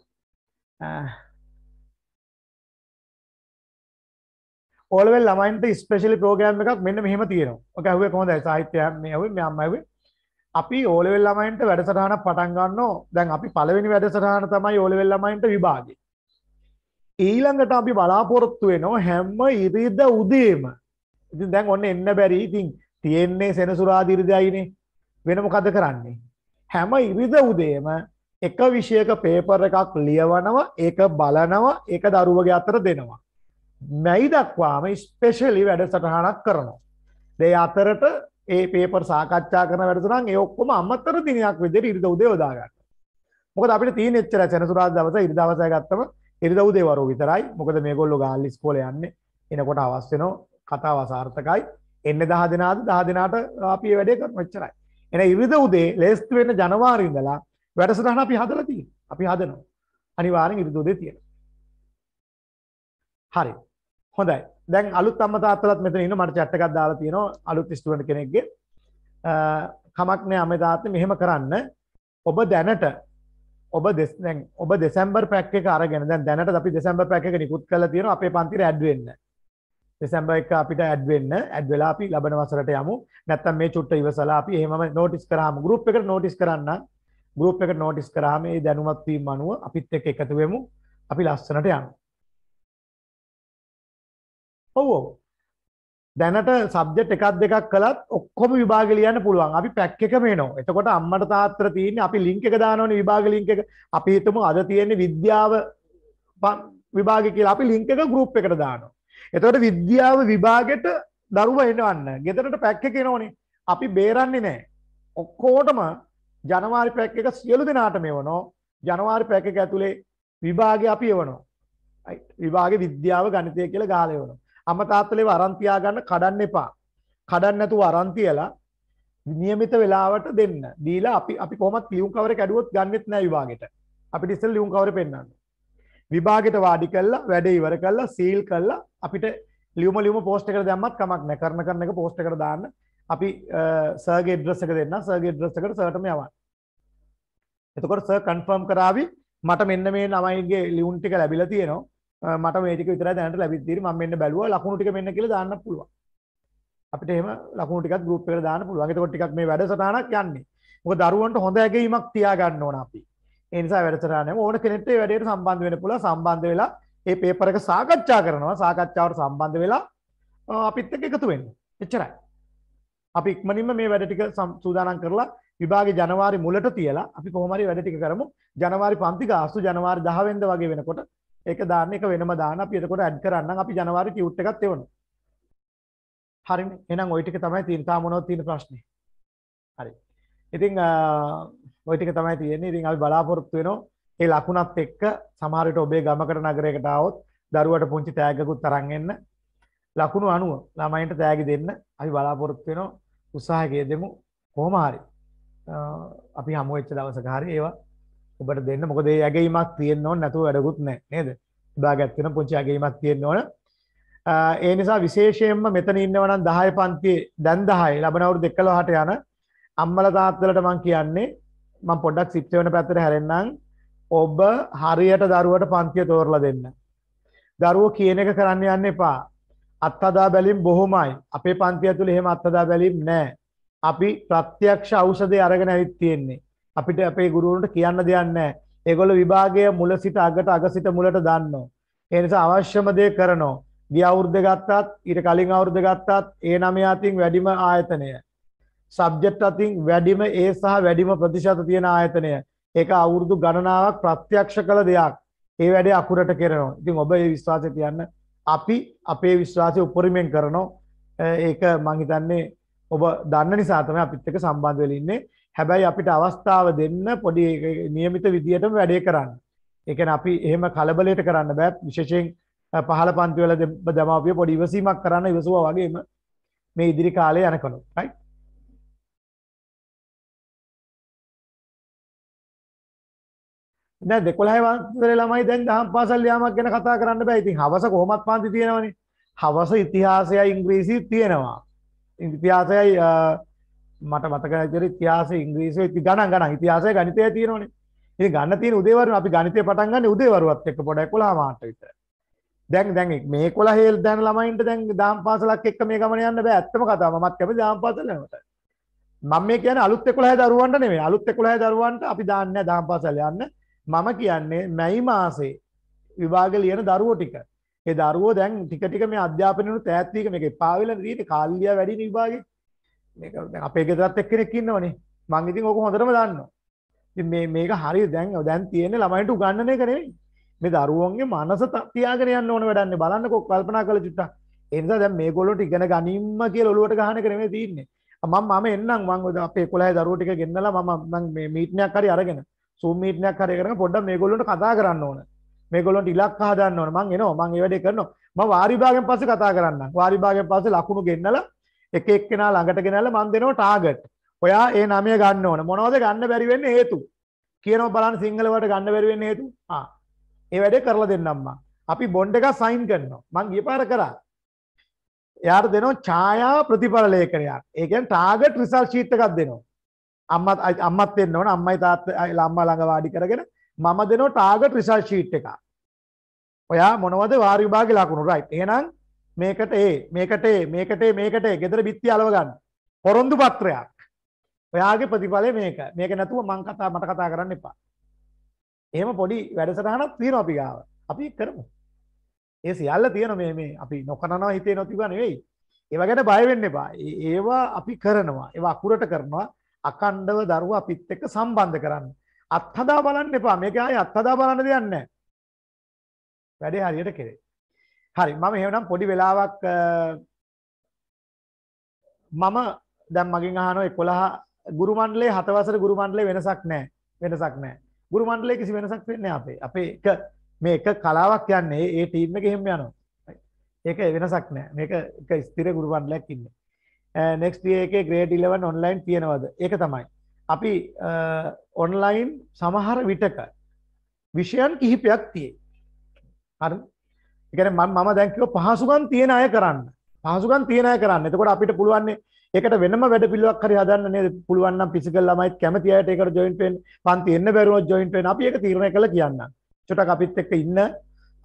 ඔලවෙල් ලමයින්ට ස්පේෂලි ප්‍රෝගෑම් එකක් මෙන්න මෙහම තියෙනවා. ඔක ඇහුවේ කොහොඳයි සාහිත්‍යය මේ ඇහුවේ මේ අම්මයි ඇහුවේ අපි ඕලෙවල් ළමයින්ට වැඩසටහන පටන් ගන්නෝ දැන් අපි පළවෙනි වැඩසටහන තමයි ඕලෙවල් ළමයින්ට විභාගේ. ඊළඟට අපි බලාපොරොත්තු වෙනවා හැම ඉරිද උදේම. ඉතින් දැන් ඔන්න එන්න බැරි. ඉතින් තියෙන්නේ සෙනසුරාදා ඉරිදායිනේ. වෙන මොකද කරන්නේ? හැම ඉරිද උදේම එක විෂයක පේපර් එකක් ලියවනවා, ඒක බලනවා, ඒක දරුවගේ අතට දෙනවා. මැයි දක්වාම ස්පෙෂලි වැඩසටහනක් කරනවා. දෙය අතරට ඒ පේපර් සාකච්ඡා කරන වැඩසටහන් ඒ ඔක්කොම අමතර දිනයක් විදිහට ඉරිදා උදේ යොදා ගන්න. මොකද අපිට තියෙන එච්චර සෙනසුරාදා දවසේ ඉරිදා අවසය ගත්තම ඉරිදා උදේ වරෝ විතරයි. මොකද මේගොල්ලෝ ගාල්ල ඉස්කෝලේ යන්නේ. එනකොට අවශ්‍ය වෙන කතාව අසාර්ථකයි. එන්නේ 10 දිනාද 10 දිනාට අපි වැඩේ කරන එච්චරයි. එන ඉරිදා උදේ ලේස්ති වෙන ජනවාරි ඉඳලා වැඩසටහන අපි හදලා තියෙනවා. අපි හදනවා. අනිවාර්යෙන් ඉරිදා උදේ තියෙනවා. හරි. හොඳයි. දැන් අලුත් අම්ම තාත්තලත් මෙතන ඉන්න මට chat එකක් දාලා තියෙනවා අලුත් ස්ටුඩන්ට් කෙනෙක්ගේ කමක් නෑ අම්මේ තාත්තේ මෙහෙම කරන්න ඔබ දැනට ඔබ දෙස් දැන් ඔබ දෙසැම්බර් පැක් එක අරගෙන දැන් දැනට අපි දෙසැම්බර් පැක් එක නිකුත් කරලා තියෙනවා අපේ පන්තිර ඇඩ් වෙන්න දෙසැම්බර් එක අපිට ඇඩ් වෙන්න ඇඩ් වෙලා අපි ලබන වසරට යමු නැත්තම් මේ චුට්ට ඉවසලා අපි එහෙමම නෝටිස් කරාම ගෲප් එකට නෝටිස් කරන්න ගෲප් එකට නෝටිස් කරාම මේ දැනුමත් වීම අනුව අපිත් එක්ක එකතු වෙමු අපි ලස්සනට යමු ඔව් ඔව් දැනට සබ්ජෙක්ට් එකක් දෙකක් කළත් ඔක්කොම විභාග ලියන්න පුළුවන්. අපි පැක් එක මේනෝ. එතකොට අම්මට තාත්තට තියෙන්නේ අපි ලින්ක් එක දානවනේ විභාග ලින්ක් එක. අපි හිතමු අද තියෙන්නේ විද්‍යාව විභාගය කියලා. අපි ලින්ක් එක ගෲප් එකට දානවා. එතකොට විද්‍යාව විභාගෙට දරුවා එනවන්න. ගෙදරට පැක් එක එනවනේ. අපි බේරන්නේ නැහැ. ඔක්කොටම ජනවාරි පැක් එක සියලු දෙනාට මෙවනෝ. ජනවාරි පැක් එක ඇතුලේ විභාගය අපි එවනවා. විභාගේ විද්‍යාව ගණිතය කියලා ගාලා එවනවා. අම තාත්තලේව අරන් තියාගන්න කඩන්න එපා. කඩන්න නැතුව අරන් තියලා නියමිත වෙලාවට දෙන්න. දීලා අපි අපි කොහොමත් ලියුම් කවරේ කැඩුවොත් ගන්නෙත් නෑ විභාගෙට. අපිට ඉස්සෙල් ලියුම් කවරේ පෙන්නන්න. විභාගෙට වාඩි කළා, වැඩ ඉවර කළා, සීල් කළා අපිට ලියුම ලියුම පෝස්ට් එකට දැම්මත් කමක් නෑ. කරන කරන එක පෝස්ට් එකට දාන්න. අපි සර්ගේ ඇඩ්‍රස් එක දෙන්න. සර්ගේ ඇඩ්‍රස් එකට සර්ටම යවන්න. එතකොට සර් කන්ෆර්ම් කරાવી මට මෙන්න මේ ළමයිගේ ලියුම් ටික ලැබිලා තියෙනවා. මට මේ ටික විතරයි දැනට ලැබිලා තියෙන්නේ මම මෙන්න බැලුවා ලකුණු ටික මෙන්න කියලා දාන්න පුළුවන් අපිට එහෙම ලකුණු ටිකත් ගෲප් එකට දාන්න පුළුවන් එතකොට ටිකක් මේ වැඩසටහනක් යන්නේ මොකද දරුවන්ට හොඳ ඇගීමක් තියාගන්න ඕන අපි ඒ නිසා වැඩසටහනම ඕන කෙනෙක්ට ඒ වැඩේට සම්බන්ධ වෙන්න පුළුවන් සම්බන්ධ වෙලා ඒ පේපර් එක සාකච්ඡා කරනවා සාකච්ඡාවට සම්බන්ධ වෙලා අපිත් එක්ක එකතු වෙන්න එච්චරයි අපි ඉක්මනින්ම මේ වැඩ ටික සූදානම් කරලා විභාගේ ජනවාරි මුලට තියලා අපි කොහොම හරි වැඩ ටික කරමු ජනවාරි පන්ති ගාස්තු ජනවාරි 10 වෙනිදා වගේ වෙනකොට ඒක දාන්න එක වෙනම දාන්න අපි එතකොට ඇඩ් කරන්නම් අපි ජනවාරි කියුට් එකත් එවනවා. හරිනේ. එහෙනම් ওই ටික තමයි තියෙන තා මොනවද තියෙන ප්‍රශ්නේ. හරි. ඉතින් ওই ටික තමයි තියෙන්නේ. ඉතින් අපි බලාපොරොත්තු වෙනවා ඒ ලකුණත් එක්ක සමහර විට ඔබේ ගමකට නගරයකට ආවොත් දරුවට පුංචි තෑග්ගකුත් තරන් එන්න ලකුණු 90 ළමයින්ට තෑගි දෙන්න අපි බලාපොරොත්තු වෙනවා උත්සාහය දෙමු කොහොම හරි අපි හමු වෙච්ච දවසක හරි ඒවා ඔබට දෙන්න මොකද ඒ ඇගීමක් තියෙන්න ඕන නැතුව වැඩකුත් නැහැ නේද? උදාගත් වෙන පුංචි ඇගීමක් තියෙන්න ඕන. ඒ නිසා විශේෂයෙන්ම මෙතන ඉන්නවා නම් 10 පන්තියේ දැන් 10 ලැබෙන අවුරුදු 11ට යන අම්මලා තාත්තලට මම කියන්නේ මම පොඩ්ඩක් සිප්ත වෙන පැත්තට හැරෙන්නම් ඔබ හරියට දරුවට පන්තිය තෝරලා දෙන්න. දරුවෝ කියන එක කරන්න යන්න එපා. අත්හදා බැලීම් බොහොමයි. අපේ පන්තිය තුල එහෙම අත්හදා බැලීම් නැහැ. අපි ප්‍රත්‍යක්ෂ ඖෂධය අරගෙන ඇවිත් තියෙන්නේ. අපිට අපේ ගුරුවරුන්ට කියන්න දෙයක් නැහැ. ඒගොල්ලෝ විභාගය මුල සිට අගට අග සිට මුලට දාන්නෝ. ඒ නිසා අවශ්‍යම දේ කරනෝ. ගිය අවුරුද්ද ගත්තත් ඊට කලින් අවුරුද්ද ගත්තත් ඒ නමේ අතින් වැඩිම ආයතනය. සබ්ජෙක්ට් අතින් වැඩිම ඒ සහ වැඩිම ප්‍රතිශත තියෙන ආයතනය. ඒක අවුරුදු ගණනාවක් ප්‍රත්‍යක්ෂ කළ දෙයක්. ඒ වැඩේ අකුරට කරනවා. ඉතින් ඔබ මේ විශ්වාසය තියන්න අපි අපේ විශ්වාසය උපරිමෙන් කරනවා. ඒක මං හිතන්නේ ඔබ දන්න නිසා තමයි අපිත් එක්ක සම්බන්ධ වෙලා ඉන්නේ. හැබැයි අපිට අවස්ථාව දෙන්න පොඩි නියමිත විදිහටම වැඩේ කරන්න. ඒ කියන්නේ අපි එහෙම කලබලයට කරන්න බෑ විශේෂයෙන් පහළ පන්ති වල දමාපිය පොඩි ඉවසීමක් කරන්න ඉවසුවා වගේම මේ ඉදිරි කාලේ යනකනොත්. right? දැන් 11 වසරේ ළමයි දැන් දහම් පාසල් යාමක් ගැන කතා කරන්න බෑ. ඉතින් හවස කොහොමත් පන්ති තියෙනවනේ. හවස ඉතිහාසයයි ඉංග්‍රීසියි තියෙනවා. ඉතිහාසයයි මට මතක ඇතර ඉතිහාස ඉංග්‍රීස ති ගණන් ගන්න ඉතිහාසය ගනිතය තියෙනවනේ ඒ ගන්න තිය උදේවර අපි ගනිතය පටන්ගන්න උදේවරුවත් එක් පොඩක් කොලා මාට විතර දැන් දැන් මේ කොල හේල් දැන් ළමයින්ට දැන් දාම් පාසලක් එක්ක මේ ගමන යන්න බෑ ඇත්තම කතාව මමත් කැමති දාම් පාසල යනකොට මම මේ කියන්නේ අලුත් 11 දරුවන්ට නෙමෙයි අලුත් 11 දරුවන්ට අපි දාන්නේ දාම් පාසල යන්න මම කියන්නේ මැයි මාසේ විභාග ලියන දරුවෝ ටික ඒ දරුවෝ දැන් ටික ටික මේ අධ්‍යාපනයේ ඈත් වීක මේක එපා වෙලා තියෙන්නේ කාල්ලිය වැඩි විභාගේ මේක දැන් අපේ ගෙදරත් එක්කෙනෙක් ඉන්නවනේ. මං ඉතින් ඕක හොඳටම දන්නවා. ඉතින් මේ මේක හරිය දැන් දැන් තියෙන්නේ ළමයින්ට උගන්වන එක නෙවෙයි. මේ දරුවන්ගේ මනස තියාගෙන යන්න ඕන වැඩන්නේ බලන්නකො කල්පනා කළ චුට්ටක්. ඒ නිසා දැන් මේගොල්ලෝට ඉගෙන ගනින්න කියලා ඔලුවට ගහන එක නෙමෙයි තියෙන්නේ. මම මම එන්නම් මම ඔය අපේ 11 දරුවෝ ටික ගෙන්නලා මම මම මේ මීට්නයක් හරි අරගෙන සූම් මීට්නයක් හරි කරගෙන පොඩ්ඩක් මේගොල්ලන්ට කතා කරන්න ඕන. මේගොල්ලන්ට ඉලක්ක හදන්න ඕන. මං එනවා. මං ඒ වැඩේ කරනවා. මම වාරිභාගයෙන් පස්සේ කතා කරන්නම්. වාරිභාගයෙන් පස්සේ ලකුණු ගෙන්නලා එක එක්කෙනා ළඟට ගෙනල්ල මන් දෙනවා ටාගට්. ඔයා ඒ නමය ගන්න ඕන. මොනවද ගන්න බැරි වෙන්නේ හේතු? කියනවා බලන්න සිංහලවට ගන්න බැරි වෙන්නේ හේතු. ආ. ඒ වැඩේ කරලා දෙන්නම් මම. අපි බොන්ඩ් එකක් සයින් කරනවා. මං ගිය පාර කරා. එයාට දෙනවා ඡායා ප්‍රතිඵල ලේඛනයක්. ඒ කියන්නේ ටාගට් රිසල්ට් ෂීට් එකක් දෙනවා. අම්මත් අම්මත් එන්න ඕන. අම්මයි තාත්තා අම්මා ළඟ වාඩි කරගෙන මම දෙනවා ටාගට් රිසල්ට් ෂීට් එකක්. ඔයා මොනවද වාරි විභාගේ ලකුණු රයිට්. එහෙනම් මේකට ඒ මේකට ඒ මේකට ඒ මේකට ඒ ගෙදර බිත්ති අලව ගන්න. පොරොන්දු පත්‍රයක්. ඔයාගේ ප්‍රතිඵලය මේක. මේක නැතුව මං කතා මට කතා කරන්න එපා. එහෙම පොඩි වැඩසටහනක් තියෙනවා අපි ගාව. අපි කරමු. ඒ සියල්ල තියෙන මේ මේ අපි නොකරනවා හිතේ නොතිබා නෙවෙයි. ඒවා ගැන බය වෙන්න එපා. ඒවා අපි කරනවා. ඒවා අකුරට කරනවා. අකණ්ඩව දරුවා අපිත් එක්ක සම්බන්ධ කරන්න. අත්හදා බලන්න එපා. මේක ආයේ අත්හදා බලන්න දෙයක් නැහැ. වැඩේ හරියට කෙරේ. හරි මම එහෙනම් පොඩි වෙලාවක් මම දැන් මගෙන් අහනවා 11 ගුරු මණ්ඩලයේ හත වසර ගුරු මණ්ඩලයේ වෙනසක් නැහැ වෙනසක් නැහැ ගුරු මණ්ඩලයේ කිසි වෙනසක් වෙන්නේ අපේ අපේ එක මේ එක කලාවක් යන්නේ ඒ ටීම් එක එහෙම යනවා ඒක වෙනසක් නැහැ මේක එක ස්ථිර ගුරු මණ්ඩලයක් ඉන්නේ next year එකේ grade 11 online තියෙනවද ඒක තමයි අපි ඔන්ලයින් සමහර විටක විෂයන් කිහිපයක් තියෙයි හරි එකන මම දැන්කිව පහසුගන් තියෙන අය කරන්න පහසුගන් තියෙන අය කරන්න එතකොට අපිට පුළුවන්නේ එකට වෙනම වැඩ පිළිවක් හරි හදන්න නේද පුළුවන් නම් ෆිසිකල් ළමයිත් කැමති අයට ඒකට ජොයින්ට් වෙන්න පන්ති එන්න බැරුණොත් ජොයින්ට් වෙන්න අපි ඒක තීරණය කළා කියන්න චොටක් අපිත් එක්ක ඉන්න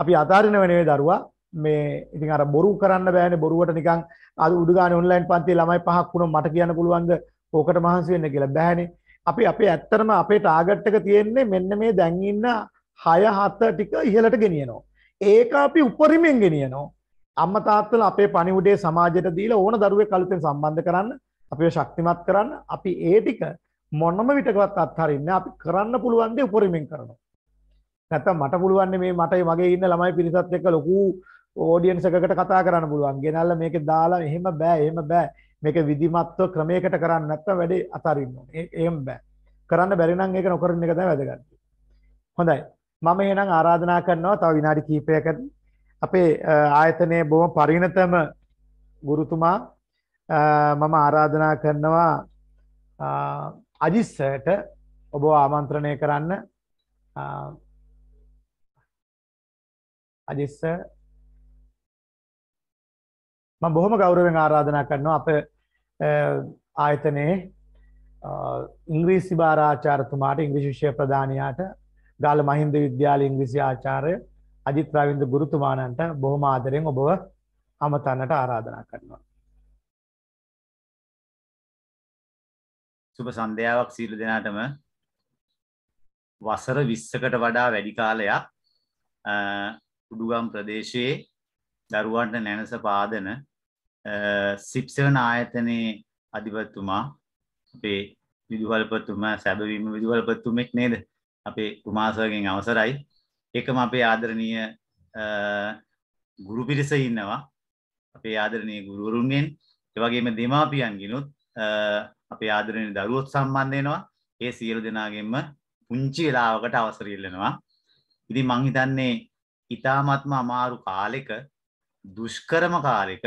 අපි අතාරිනව නෙවෙයි දරුවා මේ ඉතින් අර බොරු කරන්න බෑනේ බොරුවට නිකන් අද උඩුගානේ ඔන්ලයින් පන්තියේ ළමයි පහක් වුණොත් මට කියන්න පුළුවන්ද ඕකට මහන්සි වෙන්න කියලා බෑනේ අපි අපේ ඇත්තටම අපේ ටාගට් එක තියෙන්නේ මෙන්න මේ දැන් ඉන්න 6 7 ටික ඉහළට ගෙනියනවා ඒක අපි උපරිමෙන් ගෙනියනවා. අම්මා තාත්තලා අපේ පණිවුඩේ සමාජයට දීලා ඕන දරුවෙක් අලුතෙන් සම්බන්ධ කරන්න, අපිව ශක්තිමත් කරන්න, අපි ඒ ටික මොනම විටකවත් අත්හරින්නේ අපි කරන්න පුළුවන් දේ උපරිමෙන් කරනවා. නැත්තම් මට පුළුවන් මේ මට මගේ ඉන්න ළමයි පිරිසත් එක්ක ලොකු ඕඩියන්ස් එකකට කතා කරන්න පුළුවන්. ගෙනල්ලා මේක දාලා එහෙම බෑ, එහෙම බෑ. මේක විධිමත්ව ක්‍රමයකට කරන්න නැත්තම් වැඩේ අතාරින්න ඕනේ. එහෙම බෑ. කරන්න බැරි නම් ඒක නොකරන එක තමයි වැදගත්. හොඳයි. මම එහෙනම් ආරාධනා කරනවා තව විනාඩි කිහිපයකට අපේ ආයතනයේ බොහොම පරිණතම ගුරුතුමා මම ආරාධනා කරනවා අජිත් සර්ට ඔබ ආමන්ත්‍රණය කරන්න අජිත් සර් මම බොහොම ගෞරවයෙන් ආරාධනා කරනවා අපේ ආයතනයේ ඉංග්‍රීසි භාරාචාර්යතුමාට ඉංග්‍රීසි විෂය ප්‍රධානියාට ගාල මහින්ද විද්‍යාල ඉංග්‍රීසි ආචාර්ය අජිත් රවින්ද ගුරුතුමාණන්ට බොහොම ආදරෙන් ඔබව අමතන්නට ආරාධනා කරනවා. සුබ සන්ධ්‍යාවක් සියලු දෙනාටම වසර 20කට වඩා වැඩි කාලයක් උඩුගම් ප්‍රදේශයේ දරුවන්ට නැනස පාදන සිප්සර්න ආයතනයේ අධිපතිතුමා අපේ විදුහල්පතිතුමා සැබවීම විදුහල්පතිතුමෙක් නේද අපේ කුමාසගෙන් අවසරයි එකම අපේ ආදරණීය ගුරු පිරිස ඉන්නවා අපේ ආදරණීය ගුරුවරුන්ගෙන් ඒ වගේම දෙමාපියන්ගෙනුත් අපේ ආදරණීය දරුවොත් සම්බන්ධ වෙනවා ඒ සියලු දෙනාගෙන්ම පුංචි වෙලාවකට අවසර ඉල්ලනවා ඉතින් මං හිතන්නේ ඊ타ත්ම අමාරු කාලෙක දුෂ්කරම කාලෙක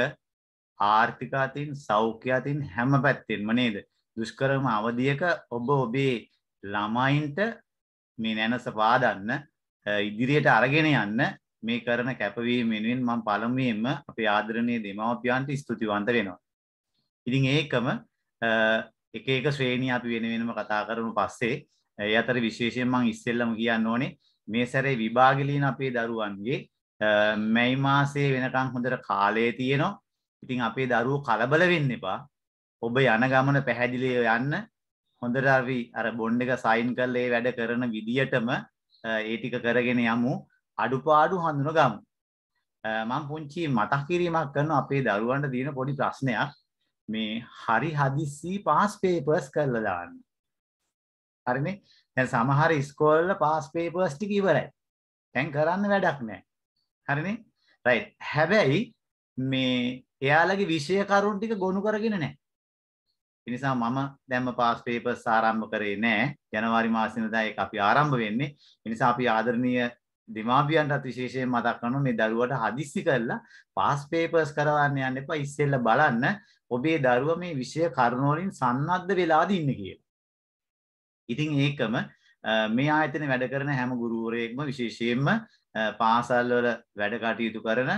ආර්ථික අතින් සෞඛ්‍ය අතින් හැම පැත්තෙන්ම නේද දුෂ්කරම අවධියක ඔබ ඔබේ ළමයින්ට මේ නැනස පාදන්න ඉදිරියට අරගෙන යන්න මේ කරන කැපවීම වෙනුවෙන් මම පළමුවෙන්ම අපේ ආදරණීය දෙමාපියන්ට ස්තුතිවන්ත වෙනවා. ඉතින් ඒකම එක එක ශ්‍රේණී අපි වෙන වෙනම කතා කරමු පස්සේ ඒ අතර විශේෂයෙන් මම ඉස්සෙල්ලම කියන්න ඕනේ මේ සැරේ විභාගෙලින අපේ දරුවන්ගේ මැයි මාසේ වෙනකම් හොඳට කාලය තියෙනවා. ඉතින් අපේ දරුවෝ කලබල වෙන්න එපා. ඔබ යන ගමන පැහැදිලිව යන්න හොඳට අපි අර බොන්ඩ් එක සයින් කරලා ඒ වැඩ කරන විදියටම ඒ ටික කරගෙන යමු අඩුපාඩු හඳුනගමු. මම පුංචි මතක් කිරීමක් කරනවා අපේ දරුවන්ට තියෙන පොඩි ප්‍රශ්නයක්. මේ හරි හදිස්සි පාස් පේපර්ස් කරලා දාන්න. හරිනේ? දැන් සමහර ඉස්කෝලවල පාස් පේපර්ස් ටික ඉවරයි. දැන් කරන්න වැඩක් නැහැ. හරිනේ? රයිට්. හැබැයි මේ එයාලගේ විෂය කරුණු ටික ගොනු කරගෙන නැහැ. එනිසා මම දැම්ම පාස් පේපර්ස් ආරම්භ කරේ නෑ. ජනවාරි මාසෙ ඉඳලා ඒක අපි ආරම්භ වෙන්නේ. එනිසා අපි ආදරණීය දෙමාපියන්ටත් විශේෂයෙන් මතක් කරනවා මේ දරුවට හදිස්සි කරලා පාස් පේපර්ස් කරවන්න යන්න එපා. ඉස්සෙල්ලා බලන්න ඔබේ දරුවා මේ විෂය කරුණු වලින් සන්නද්ධ වෙලාද ඉන්නේ කියලා. ඉතින් ඒකම මේ ආයතන වැඩ කරන හැම ගුරුවරයෙක්ම විශේෂයෙන්ම පාසල් වල වැඩ කටයුතු කරන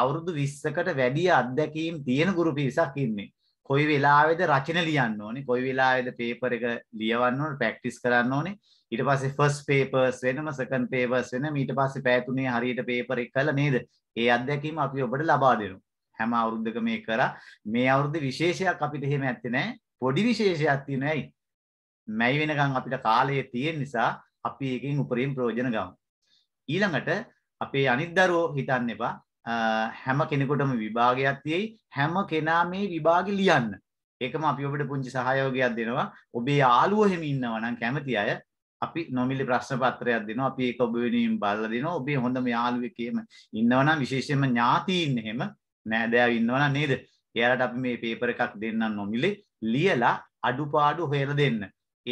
අවුරුදු 20කට වැඩි අත්දැකීම් තියෙන ගුරු පිරිසක් ඉන්නේ. කොයි වෙලාවෙද රචන ලියන්න ඕනේ කොයි වෙලාවෙද පේපර් එක ලියවන්න ඕනේ ප්‍රැක්ටිස් කරන්න ඕනේ ඊට පස්සේ ෆස්ට් පේපර්ස් වෙනම සෙකන්ඩ් පේපර්ස් වෙනම ඊට පස්සේ පැය තුනේ හරියට පේපර් එක කළා නේද ඒ අත්දැකීම අපි ඔබට ලබා දෙනවා හැම අවුරුද්දක මේ කරා මේ අවුරුද්දේ විශේෂයක් අපිට එහෙම ඇත්තේ නැහැ පොඩි විශේෂයක් තියෙනවා ඇයි මැයි වෙනකන් අපිට කාලය තියෙන නිසා අපි ඒකෙන් උපරිම ප්‍රයෝජන ගමු ඊළඟට අපේ අනිත් දරුවෝ හිතන්න එපා හැම කෙනෙකොටම විභාගයක් තියෙයි හැම කෙනා මේ විභාග ලියන්න. ඒකම අපි ඔබට පුංචි සහයෝගයක් දෙනවා. ඔබේ යාළුවෝ හිමි ඉන්නවා නම් කැමති අය අපි නොමිලි ප්‍රශ්න පත්‍රයක් දෙනවා. අපි ඒක ඔබ වෙනුවෙන් බලලා දෙනවා. ඔබේ හොඳම යාළුවෙකේම ඉන්නවා නම් විශේෂයෙන්ම ඥාතීන් එහෙම නෑදෑයෝ ඉන්නවා නම් නේද? එයාලට අපි මේ පේපර් එකක් දෙන්නම් නොමිලි ලියලා අඩුපාඩු හොයලා දෙන්න.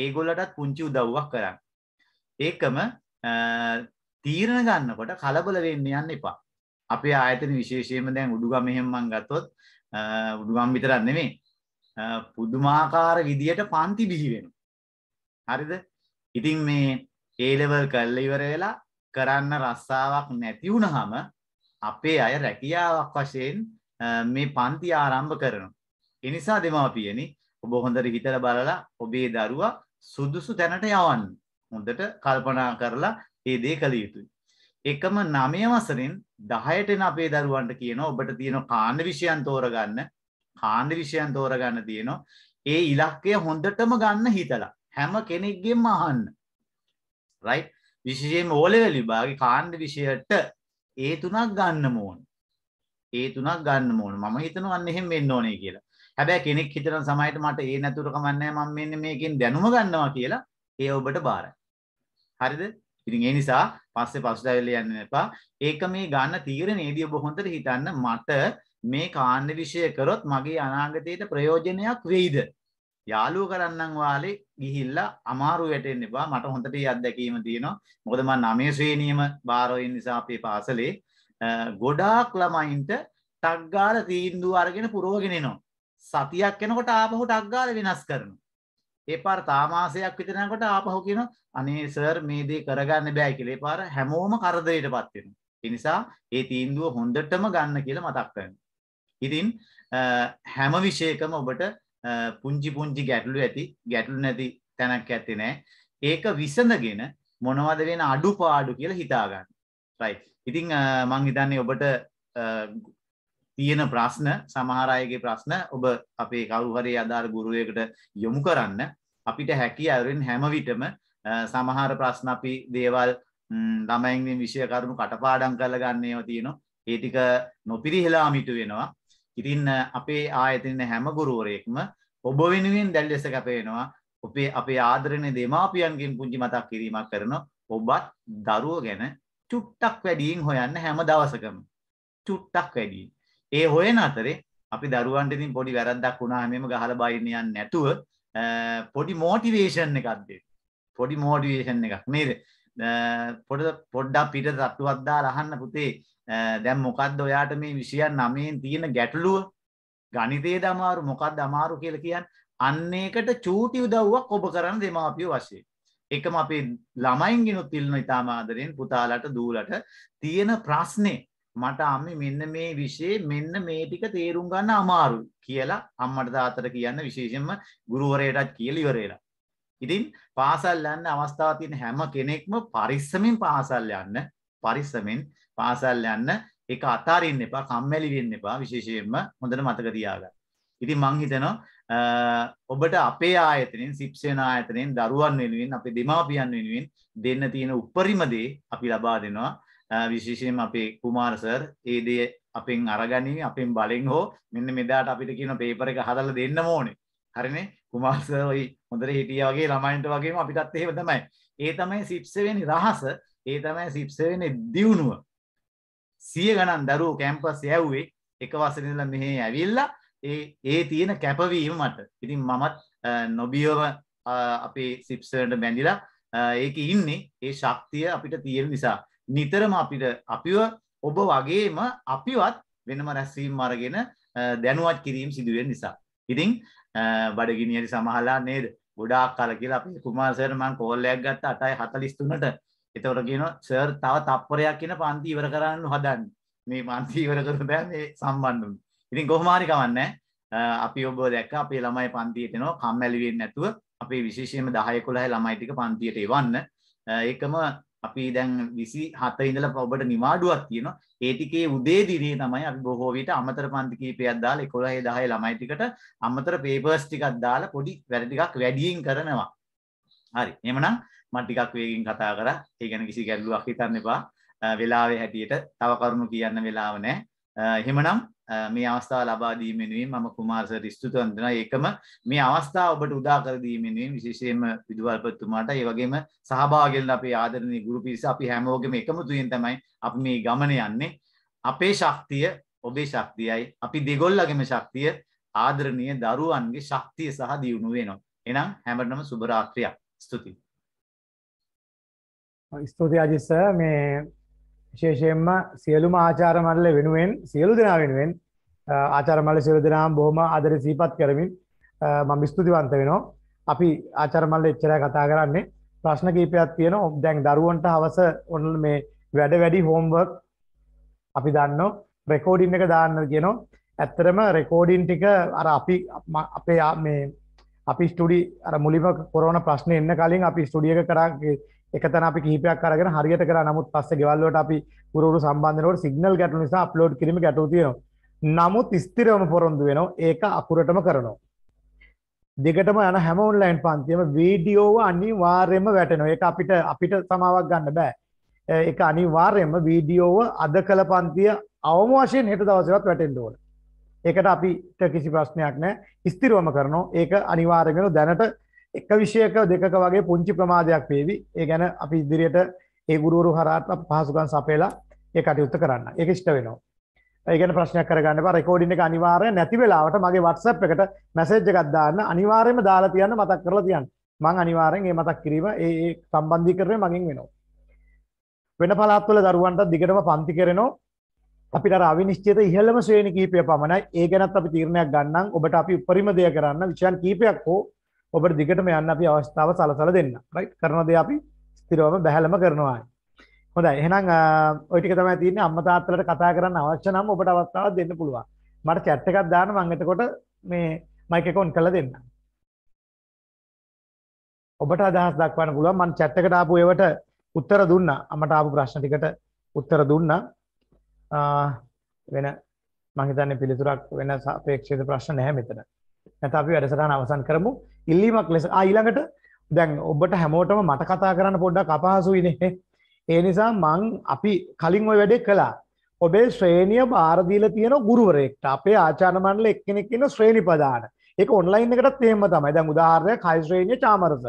ඒගොල්ලටත් පුංචි උදව්වක් කරන්න. ඒකම තීරණ ගන්නකොට කලබල වෙන්න යන්න එපා. අපේ ආයතන විශේෂයම දැන් උඩුගම මෙහෙම්මන් ගත්තොත් උඩුගම් විතරක් නෙමේ පුදුමාකාර විදියට පන්ති බිහිවෙන. හරිද ඉතින් මේ ඒලෙවල් කල්ල ඉවර වෙලා කරන්න රස්සාවක් නැති වුණහම අපේ අය රැකියාවක් වශයෙන් මේ පන්ති ආරම්භ කරනු. එනිසා දෙමාපියනි ඔබ හොඳට හිතල බලලා ඔබේ දරුවා සුදුසු තැනට යවන්න හොඳට කල්පනා කරලා ඒ දේ කළ යුතුයි. එකම 9 වසරෙන් 10ට එන අපේ දරුවන්ට කියනවා ඔබට තියෙන කාණ්ඩ විෂයන් තෝරගන්න කාණ්ඩ විෂයන් තෝරගන්න තියෙනවා ඒ ඉලක්කය හොඳටම ගන්න හිතලා හැම කෙනෙක්ගෙම අහන්න රයිට් විශේෂයෙන්ම ඕ ලෙවල් විභාගේ කාණ්ඩ විෂයට ඒ තුනක් ගන්න ඕන ඒ තුනක් ගන්න ඕන මම හිතනවා අන්න එහෙම වෙන්න ඕනේ කියලා හැබැයි කෙනෙක් හිතන සමහරට මට ඒ නැතුරු කමක් නැහැ මම මෙන්න මේකෙන් දැනුම ගන්නවා කියලා ඒ ඔබට බාරයි හරිද ඉතින් ඒ නිසා පස්සේ පසුතැවිලි යන්න එපා. ඒක මේ ගන්න තීරණයේදී ඔබ හොඳට හිතන්න මට මේ කාණ්ඩ විෂය කරොත් මගේ අනාගතයට ප්‍රයෝජනයක් වෙයිද? යාළුවෝ කරන්නම් වාලේ ගිහිල්ලා අමාරු වැටෙන්න එපා. මට හොඳට ඒ අත්දැකීම තියෙනවා. මොකද මම 9 ශ්‍රේණියම බාරෝයින් නිසා අපේ පාසලේ ගොඩාක් ළමයින්ට ටක් ගාලා තීන්දුව අරගෙන පුරවගෙන එනවා. සතියක් යනකොට ආපහු ටක් ගාලා වෙනස් කරනවා. ඒ පාර තාමාසයක් විතර යනකොට ආපහු කියන අනේ සර් මේ දේ කරගන්න බෑ කියලා. ඒ පාර හැමෝම කරදරයටපත් වෙනවා. ඒ නිසා ඒ තීන්දුව හොඳටම ගන්න කියලා මතක් කරගන්න. ඉතින් හැම විශේෂකම ඔබට පුංචි පුංචි ගැටලු ඇති ගැටලු නැති තැනක් ඇත්තේ නෑ. ඒක විසඳගෙන මොනවද වෙන අඩුපාඩු කියලා හිතාගන්න. right. ඉතින් මං හිතන්නේ ඔබට තියෙන ප්‍රශ්න සමහර අයගේ ප්‍රශ්න ඔබ අපේ කවුරු හරි අදාළ ගුරුවරයෙකුට යොමු කරන්න අපිට හැකි අයුරින් හැම විටම සමහර ප්‍රශ්න අපි දේවල් ළමයින්ගෙන් විෂය කරුණු කටපාඩම් කරලා ගන්න ඒවා තියෙනවා ඒ ටික නොපිරිහෙලා මිටු වෙනවා ඉතින් අපේ ආයතන හැම ගුරුවරයෙක්ම ඔබ වෙනුවෙන් දැල් ලෙස කැපෙනවා ඔබේ අපේ ආදරණීය දෙමාපියන්ගෙන් පුංචි මතක් කිරීමක් කරනවා ඔබත් දරුවෝ ගැන චුට්ටක් වැඩියෙන් හොයන්න හැම දවසකම චුට්ටක් වැඩියෙන් ඒ හොයන අතරේ අපි දරුවන්ට ඉතින් පොඩි වැරද්දක් වුණාම එම ගහලා බයින්න යන්නේ නැතුව පොඩි මොටිවේෂන් එකක් දෙන්න. පොඩි මොටිවේෂන් එකක් නේද? පොඩ පොඩ්ඩක් පිට තට්ටුවක් දාලා අහන්න පුතේ දැන් මොකද්ද ඔයාට මේ 29න් තියෙන ගැටලුව? ගණිතයේද අමාරු මොකද්ද අමාරු කියලා කියන්නේ අන්න ඒකට චූටි උදව්වක් ඔබ කරන දෙමාපියෝ වශයෙන්. එකම අපේ ළමයින්ගෙනුත් ඉල්ලන ඉතාම ආදරෙන් පුතාලට දූලට තියෙන ප්‍රශ්නේ මට අම්මි මෙන්න මේ විෂය මෙන්න මේ ටික තේරුම් ගන්න අමාරු කියලා අම්මට තාත්තට කියන්න විශේෂයෙන්ම ගුරුවරයටත් කියලා ඉවරේලා. ඉතින් පාසල් යන්න අවස්ථාව තියෙන හැම කෙනෙක්ම පරිස්සමින් පාසල් යන්න පරිස්සමින් පාසල් යන්න ඒක අතාරින්න එපා කම්මැලි වෙන්න එපා විශේෂයෙන්ම හොඳට මතක තියාගන්න. ඉතින් මං හිතනවා ඔබට අපේ ආයතනයෙන් සිප්සේන ආයතනයෙන් දරුවන් වෙනුවෙන් අපේ දෙමාපියන් වෙනුවෙන් දෙන්න තියෙන උපරිම දේ අපි ලබා දෙනවා. විශේෂයෙන් අපේ කුමාර සර් ඒ දේ අපෙන් අරගනීවි අපෙන් බලෙන් හෝ මෙන්න මෙදාට අපිට කියන පේපර එක හදලා දෙන්න ඕනේ. හරිනේ කුමාර සර් ওই හොඳට හිටියා වගේ ළමයින්ට වගේම අපිටත් එහෙම තමයි. ඒ තමයි සිප්ස් වෙන්නේ රහස. ඒ තමයි සිප්ස් වෙන්නේ දියුණුව. සිය ගණන් දරුවෝ කැම්පස් යැව්වේ එක වසරේ ඉඳලා මෙහි ඇවිල්ලා ඒ ඒ තියෙන කැපවීම මට. ඉතින් මමත් නොබියව අපේ සිප්සරට බැඳිලා ඒක ඉන්නේ ඒ ශක්තිය අපිට තියෙන නිසා. නිතරම අපිට අපිව ඔබ වගේම අපිවත් වෙනම රැස්වීම් අරගෙන දැනුවත් කිරීම සිදුවෙන් නිසා. ඉතිං බඩගිනියට සමහලා නේද ගොඩාක් කල කියලා අපි කුමාර්සර්මන් කෝල්ලයක් ගත්ත අටයි හතලිස්තුනට එතවට කියන සර් තව තප්පරයක් කියන පන්ති ඉවර කරන්න හදන් මේ පන්ති ඉවර කර බෑ මේ සම්බන්ධුන්. ඉතින් කොහමාරි කවන්න අපි ඔබ දැක්ක අපේ ළමයි පන්තියටනවා කම්මැලිවෙන් නැතුව අපේ විශේෂයම දහය කොළහ ළමයිටික පන්තියට එවන්න ඒකම අපි දැන් විසි හත ඉඳල ඔබට නිවාඩුවක් තියෙන ඒටිකේ උදේ දිරී තමයි අපි බොහෝවිට අමතර පන්තිකීපයක් දාල එකොළහේ දහය ළමයිටිකට අමතර පේපර්ස් ටිකක් දාලා පොඩි වැඩටිකක් වැඩියෙන් කරනවා හරි එමනම් මටිකක් වේගින් කතා කර ඒගැන කිසි ගැල්ලුවක් හිතන්න එපා වෙලාවේ හැටියට තව කරුණු කියන්න වෙලාව නෑ හෙමනම් මේ අවස්ථාව ලබා දීමෙනුවෙන් මම කුමාරසට ස්තුතිවන්ත වෙනවා. ඒකම මේ අවස්ථාව ඔබට උදා කර දීමෙනුවෙන් විශේෂයෙන්ම විදුහල්පතිතුමාට ඒ වගේම සහභාගී වෙන අපේ ආදරණීය ගුරු පිරිස අපි හැමෝගෙම එකමුතුයෙන් තමයි අපි මේ ගමන යන්නේ. අපේ ශක්තිය ඔබේ ශක්තියයි. අපි දෙගොල්ලගේම ශක්තිය ආදරණීය දරුවන්ගේ ශක්තිය සහ දියුණුව වෙනවා. එහෙනම් හැමෝටම සුබ රාත්‍රියක්. ස්තුතියි. ස්තුතියි අජිත් සර් මේ විශේෂයෙන්ම සියලුම ආචාර මණ්ඩල වෙනුවෙන් සියලු දෙනා වෙනුවෙන් ආචාර මණ්ඩල සියලු දෙනාම බොහොම ආදරේ සිහිපත් කරමින් මම ස්තුතිවන්ත වෙනවා. අපි ආචාර මණ්ඩල එච්චරයි කතා කරන්නේ. ප්‍රශ්න කීපයක් තියෙනවා. දැන් දරුවන්ට හවස ඔන්න මේ වැඩ වැඩි හෝම්වර්ක් අපි දන්නෝ රෙකෝඩින් එක දාන්න කියනවා. ඇත්තටම රෙකෝඩින් ටික අර අපි අපේ මේ අපි ස්ටුඩි අර මුලින්ම කොරෝනා ප්‍රශ්නේ එන්න කලින් අපි ස්ටුඩි එක කරා එකතන අපි කීපයක් අරගෙන හරියට කරා නමුත් පස්සේ ගෙවල් වලට අපි උරුරු සම්බන්ධනකොට සිග්නල් ගැටලු නිසා අප්ලෝඩ් කිරීම ගැටලු තියෙනවා නමුත් ස්ථිරවම පොරොන්දු වෙනවා ඒක අකුරටම කරනවා දෙකටම යන හැම ඔන්ලයින් පන්තියම වීඩියෝව අනිවාර්යයෙන්ම වැටෙනවා. ඒක අපිට අපිට සමාවක් ගන්න බෑ. ඒක අනිවාර්යයෙන්ම වීඩියෝව අද කළ පන්තිය අවම වශයෙන් හෙට දවසේවත් වැටෙන්න ඕන. ඒකට අපිට කිසි ප්‍රශ්නයක් නෑ. ස්ථිරවම කරනවා. ඒක අනිවාර්යයෙන්ම දැනට එක විෂයක දෙකක වගේ පුංචි ප්‍රමාදයක් වේවි. ඒ ගැන අපි ඉදිරියට ඒ ගුරුවරු හරහාත් අපි පහසුකම් සපයලා ඒ කටයුත්ත කරන්න. ඒක ඉෂ්ට වෙනවා. ඒ ගැන ප්‍රශ්නයක් කරගන්න එපා. රෙකෝඩින් එක අනිවාර්යයෙන් නැති වෙලාවට මගේ WhatsApp එකට මැසේජ් එකක් දාන්න. අනිවාර්යයෙන්ම දාලා තියන්න මතක් කරලා තියන්න. මම අනිවාර්යෙන් මේ මතක් කිරීම ඒ ඒ සම්බන්ධීකරණය මගෙන් වෙනවා. වෙන පළාත්වල දරුවන්ට දිගටම පන්ති කරනවා. අපිට අර අවිනිශ්චිත ඉහළම ශ්‍රේණි කිහිපය පමණයි. ඒ ගැනත් අපි තීරණයක් ගන්නම්. ඔබට අපි උපරිම දෙය කරන්න විෂයන් කිහිපයක් හෝ ඔබට දිගටම යන්න අපි අවස්ථාව සලසල දෙන්න රයි් කරනද අපි ස්තිරෝම බැහැලම කරනවායි හොඳ එහෙනම් ඔටික තම තින අම්මතාත්තලට කතා කරන්න අවශ්‍යනම් ඔබට අවස්ථාව දෙන්න පුළුවන් මට චැට් එකක් දාන මංගතකොට මේ මයිකකොන් කල දෙන්න ඔබට අදහස් දක්වන්න පුළුවන් මන් චැට් එකට ආපු ඒවට උත්තර දුන්නා අමට ආපු ප්‍රශ්න ටිකට උත්තර දුන්නා වෙන මං හිතන්නේ පිළිතුරක් වෙන සාපේක්ෂිත ප්‍රශ්න නැහැ මෙතන නැත අපි වැඩසටහන අවසන් කරමු ඉල්ලීමක් ලෙස ඊළඟට දැන් ඔබට හැමෝටම මට කතා කරන්න පොඩ්ඩක් අපහසුයිනේ ඒ නිසා මං අපි කලින් ඔය වැඩේ කළා ඔබේ ශ්‍රේණිය භාරදීල තියෙන ගුරුවරෙක්ට අපේ ආචාර්ය මණ්ඩල එක්කෙනෙක් ඉන්න ශ්‍රේණි ප්‍රදාන ඒක ඔන්ලයින් එකටත් එහෙම තමයි දැන් උදාහරණයක් හයි ශ්‍රේණිය චාමරස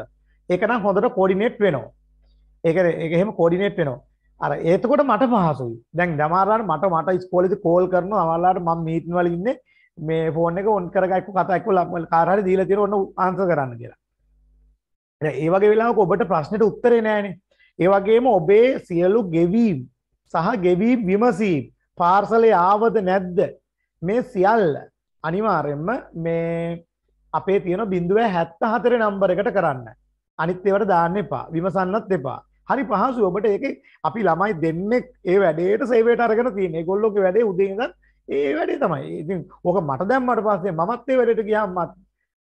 ඒක නම් හොඳට කෝඩිනේට් වෙනවා ඒක ඒක එහෙම කෝඩිනේට් වෙනවා අර ඒතකොට මට පහසුයි දැන් දමාරලාට මට මට ස්කෝලේදී කෝල් කරනවා අමාරලාට මම මීටින් වල ඉන්නේ මේ ෆෝන් එක ඔන් කරගයිකු කතයිකු ලක්මල් කාරහරි දීලා තියෙන ඔන්න ආන්ස කරන්න කියලා. ඒ වගේ වෙලාවක ඔබට ප්‍රශ්නෙට උත්තරේ නෑනේ. ඒ වගේම ඔබේ සියලු ගෙවීම් සහ ගෙවීම් විමසීම් පාර්සලේ ආවද නැද්ද මේ සියල්ල අනිවාර්යෙන්ම මේ අපේ තියෙන බිඳුව 74 නම්බර එකට කරන්න. අනිත් ඒවට දාන්න එපා. විමසන්නත් එපා. හරි පහසු ඔබට ඒක අපි ළමයි දෙන්නෙක් ඒ වැඩේට සේවයට අරගෙන තියෙන. ඒගොල්ලෝගේ වැඩේ උදේ ඉඳන් ඒ වැඩේ තමයි. ඉතින් ඕක මට දැම්මට පස්සේ මමත් ඒ වැඩේට ගියාම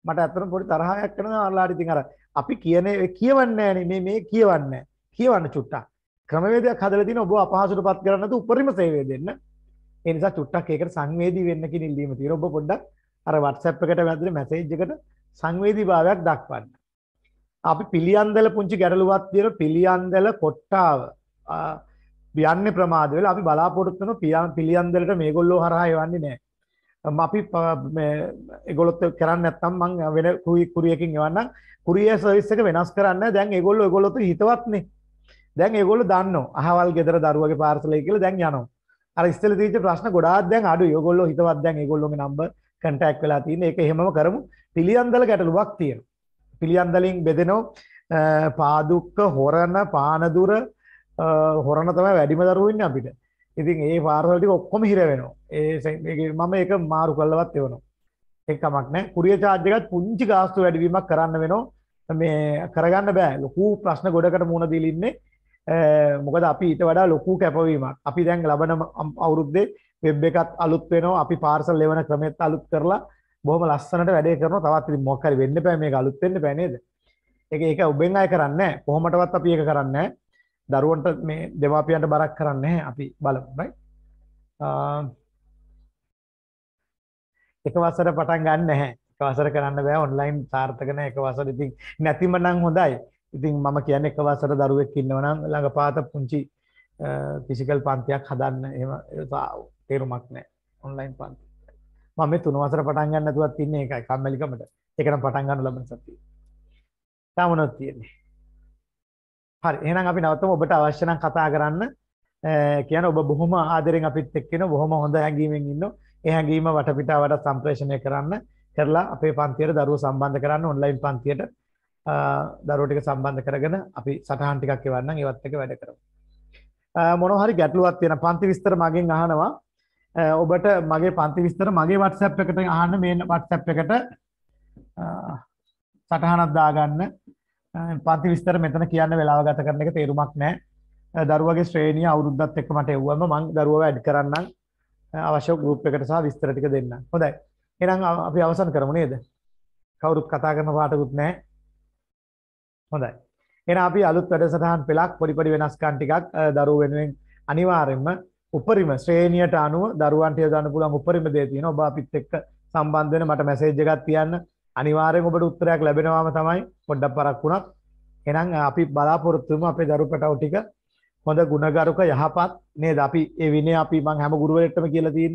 මට ඇත්තටම පොඩි තරහයක් එනවා අරලාට ඉතින් අර අපි කියන කියවන්නේ නැහැ මේ මේ කියවන්නේ කියවන්න චුට්ටක්. ක්‍රමවේදයක් හදලා තියෙන ඔබ අපහසුටපත් කරන්න නැතු උපරිම සේවය දෙන්න. ඒ නිසා චුට්ටක් ඒකට සංවේදී වෙන්න කියන ඉල්ලීම තියෙන. ඔබ පොඩ්ඩක් අර WhatsApp එකට වැදෙන මැසේජ් එකට සංවේදීභාවයක් දක්වන්න. අපි පිළියන්දල පුංචි ගැටලුවක් තියෙන පිළියන්දල කොට්ටාව යන්න ප්‍රමාද වෙලා අපි බලාපොරොත්තු වෙන පියන් පිළියන්දලට මේගොල්ලෝ හරහා යවන්නේ නැහැ. අපි මේ ඒගොල්ලොත් කරන්නේ නැත්නම් මං වෙන කුයි කුරියකින් එවන්නම්. කුරියර් සර්විස් එක වෙනස් කරන්න දැන් ඒගොල්ලෝ ඒගොල්ලොත් හිතවත්නේ. දැන් ඒගොල්ලෝ දන්නවා. අහවල් ගෙදර දරුවගේ පාර්සලයි කියලා දැන් යනවා. අර ඉස්සෙල්ලා තියෙච්ච ප්‍රශ්න ගොඩාක් දැන් අඩුයි. ඒගොල්ලෝ හිතවත් දැන් ඒගොල්ලෝගේ නම්බර් කන්ටැක්ට් වෙලා තියෙන. ඒක එහෙමම කරමු. පිළියන්දල ගැටලුවක් තියෙනවා. පිළියන්දලින් බෙදෙනවා පාදුක්ක හොරණ පානදුර හොරන්න තමයි වැඩිම දරුවන්න අපිට ඉතින් ඒ පාර්සල්ටි ඔක්කොම හිර වෙනවා ඒ මම එක මාරු කල්ලවත් එවනවා එකමක් නෑ කුරිය චාර්ජකත් පුංචි ගාස්තු වැඩවීමක් කරන්න වෙනවා මේ කරගන්න බෑ ලොකු ප්‍රශ්න ගොඩකට මුණ දිලින්නේ මොකද අපි ඊට වඩා ලොකු කැපවීමක් අපි දැන් ලබන අවුරුද්දේ වෙබ් එකත් අලුත් වෙනවා අපි පාර්සල් ලෙවන ක්‍රමෙත් අලුත් කරලා බොහොම ලස්සනට වැඩේ කරනවා තවත් ඉතින් මොකක් හරි වෙන්න බෑ මේක අලුත් වෙන්න බෑ නේද ඒක ඒක ඔබෙන් අය කරන්නේ නැහැ කොහොමඩවත් අපි ඒක කරන්නේ නැහැ දරුවන්ට මේ දෙමාපියන්ට බරක් කරන්නේ නැහැ. අපි බලමු right. එක වසර පටන් ගන්න නැහැ. එක වසර කරන්න බෑ ඔන්ලයින් සාර්ථක නැහැ. එක වසර ඉතින් නැතිම නම් හොඳයි. ඉතින් මම කියන්නේ එක වසර දරුවෙක් ඉන්නවා නම් ළඟපාත පුංචි ෆිසිකල් පන්තියක් හදන්න එහෙම තේරුමක් නැහැ. ඔන්ලයින් පන්ති. මම මේ තුන වසර පටන් ගන්න නැතුවත් ඉන්නේ ඒකයි කම්මැලිකමට. ඒකනම් පටන් ගන්න ලබන සතියේ. තාම නොත් තියෙන්නේ. හරි එහෙනම් අපි නැවතම ඔබට අවශ්‍ය නම් කතා කරන්න කියන ඔබ බොහොම ආදරෙන් අපිත් එක්ක ඉන්න බොහොම හොඳ හැඟීමෙන් ඉන්න ඒ හැඟීම වටපිටාවට සම්ප්‍රේෂණය කරන්න කරලා අපේ පන්තියට දරුවෝ සම්බන්ධ කරන්න ඔන්ලයින් පන්තියට දරුවෝ ටික සම්බන්ධ කරගෙන අපි සටහන් ටිකක් එවන්නම් ඒවත් එක වැඩ කරමු මොනවා හරි ගැටලුවක් තියෙන පන්ති විස්තර මගෙන් අහනවා ඔබට මගේ පන්ති විස්තර මගේ WhatsApp එකට අහන්න මේ WhatsApp එකට සටහනක් දාගන්න පන්ති විස්තර මෙතන කියන්න වෙලාව ගත කරන එක තේරුමක් නෑ දරුවගේ ශ්‍රේණිය අවුරුද්දත් එක්ක මට එව්වම මං දරුවව ඇඩ් කරන්න අවශ්‍ය ගරුප් එකට සහ විස්තර ටික දෙන්න හොඳයි එනම් අපි අවසන් කරමු නේද කවුරුත් කතා කරන පාටකුත් නෑ හොඳයි එන අපි අලුත් වැඩසටහන් පෙළක් පොඩි පොඩි වෙනස්කම් ටිකක් දරුවෝ වෙනුවෙන් අනිවාර්යයෙන්ම උපරිම ශ්‍රේණියට අනුව දරුවන්ට යොදන්න පුළුවන් උපරිම දේ තියෙනවා ඔබ අපිත් එක්ක සම්බන්ධ වෙන මට මැසේජ් එකක් තියන්න අනිවාරෙන් ඔබට උත්තරයක් ලැබෙනවාම තමයි පොඩ්ඩක් පරක් වුණත් එනම් අපි බලාපොරොත්තුම අපේ දරු පැටව ටික හොඳ ගුණගරුක යහපත් නේද අපි ඒ විනය අපි මං හැම ගුරුවරයෙක්ටම කියලා තියෙන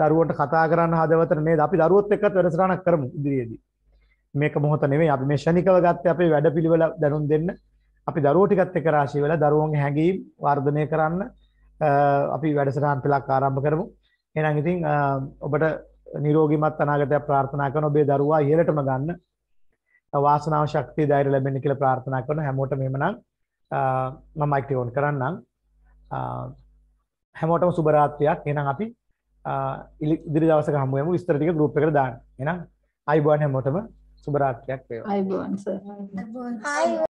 දරුවන්ට කතා කරන්න හදවතට නේද අපි දරුවොත් එක්කත් වැඩසටහනක් කරමු ඉදිරියේදී මේක මොහොත නෙමෙයි අපි මේ ශනිකව ගත්තේ අපේ වැඩපිළිවෙල දැනුම් දෙන්න අපි දරුවෝ ටිකත් එක්ක රාශී වෙලා දරුවන්ගේ හැඟීම් වර්ධනය කරන්න අපි වැඩසටහන් පෙළක් ආරම්භ කරමු එහෙනම් ඉතින් ඔබට නිරෝගිමත් අනාගතයක් ප්‍රාර්ථනා කරන ඔබේ දරුවා ඉහළටම ගන්න වාසනාව ශක්තිය ධෛර්ය ලැබෙන්න කියලා ප්‍රාර්ථනා කරන හැමෝටම එහෙමනම් මම මයික් ටියෝන් කරන්නම් හැමෝටම සුබ රාත්‍රියක් එහෙනම් අපි ඉදිරි දවසක හමු වෙමු විස්තර ටික ගෲප් එකට දාන්න එහෙනම් අයිබෝන් හැමෝටම සුබ රාත්‍රියක් වේවා අයිබෝන් සර් අයිබෝන්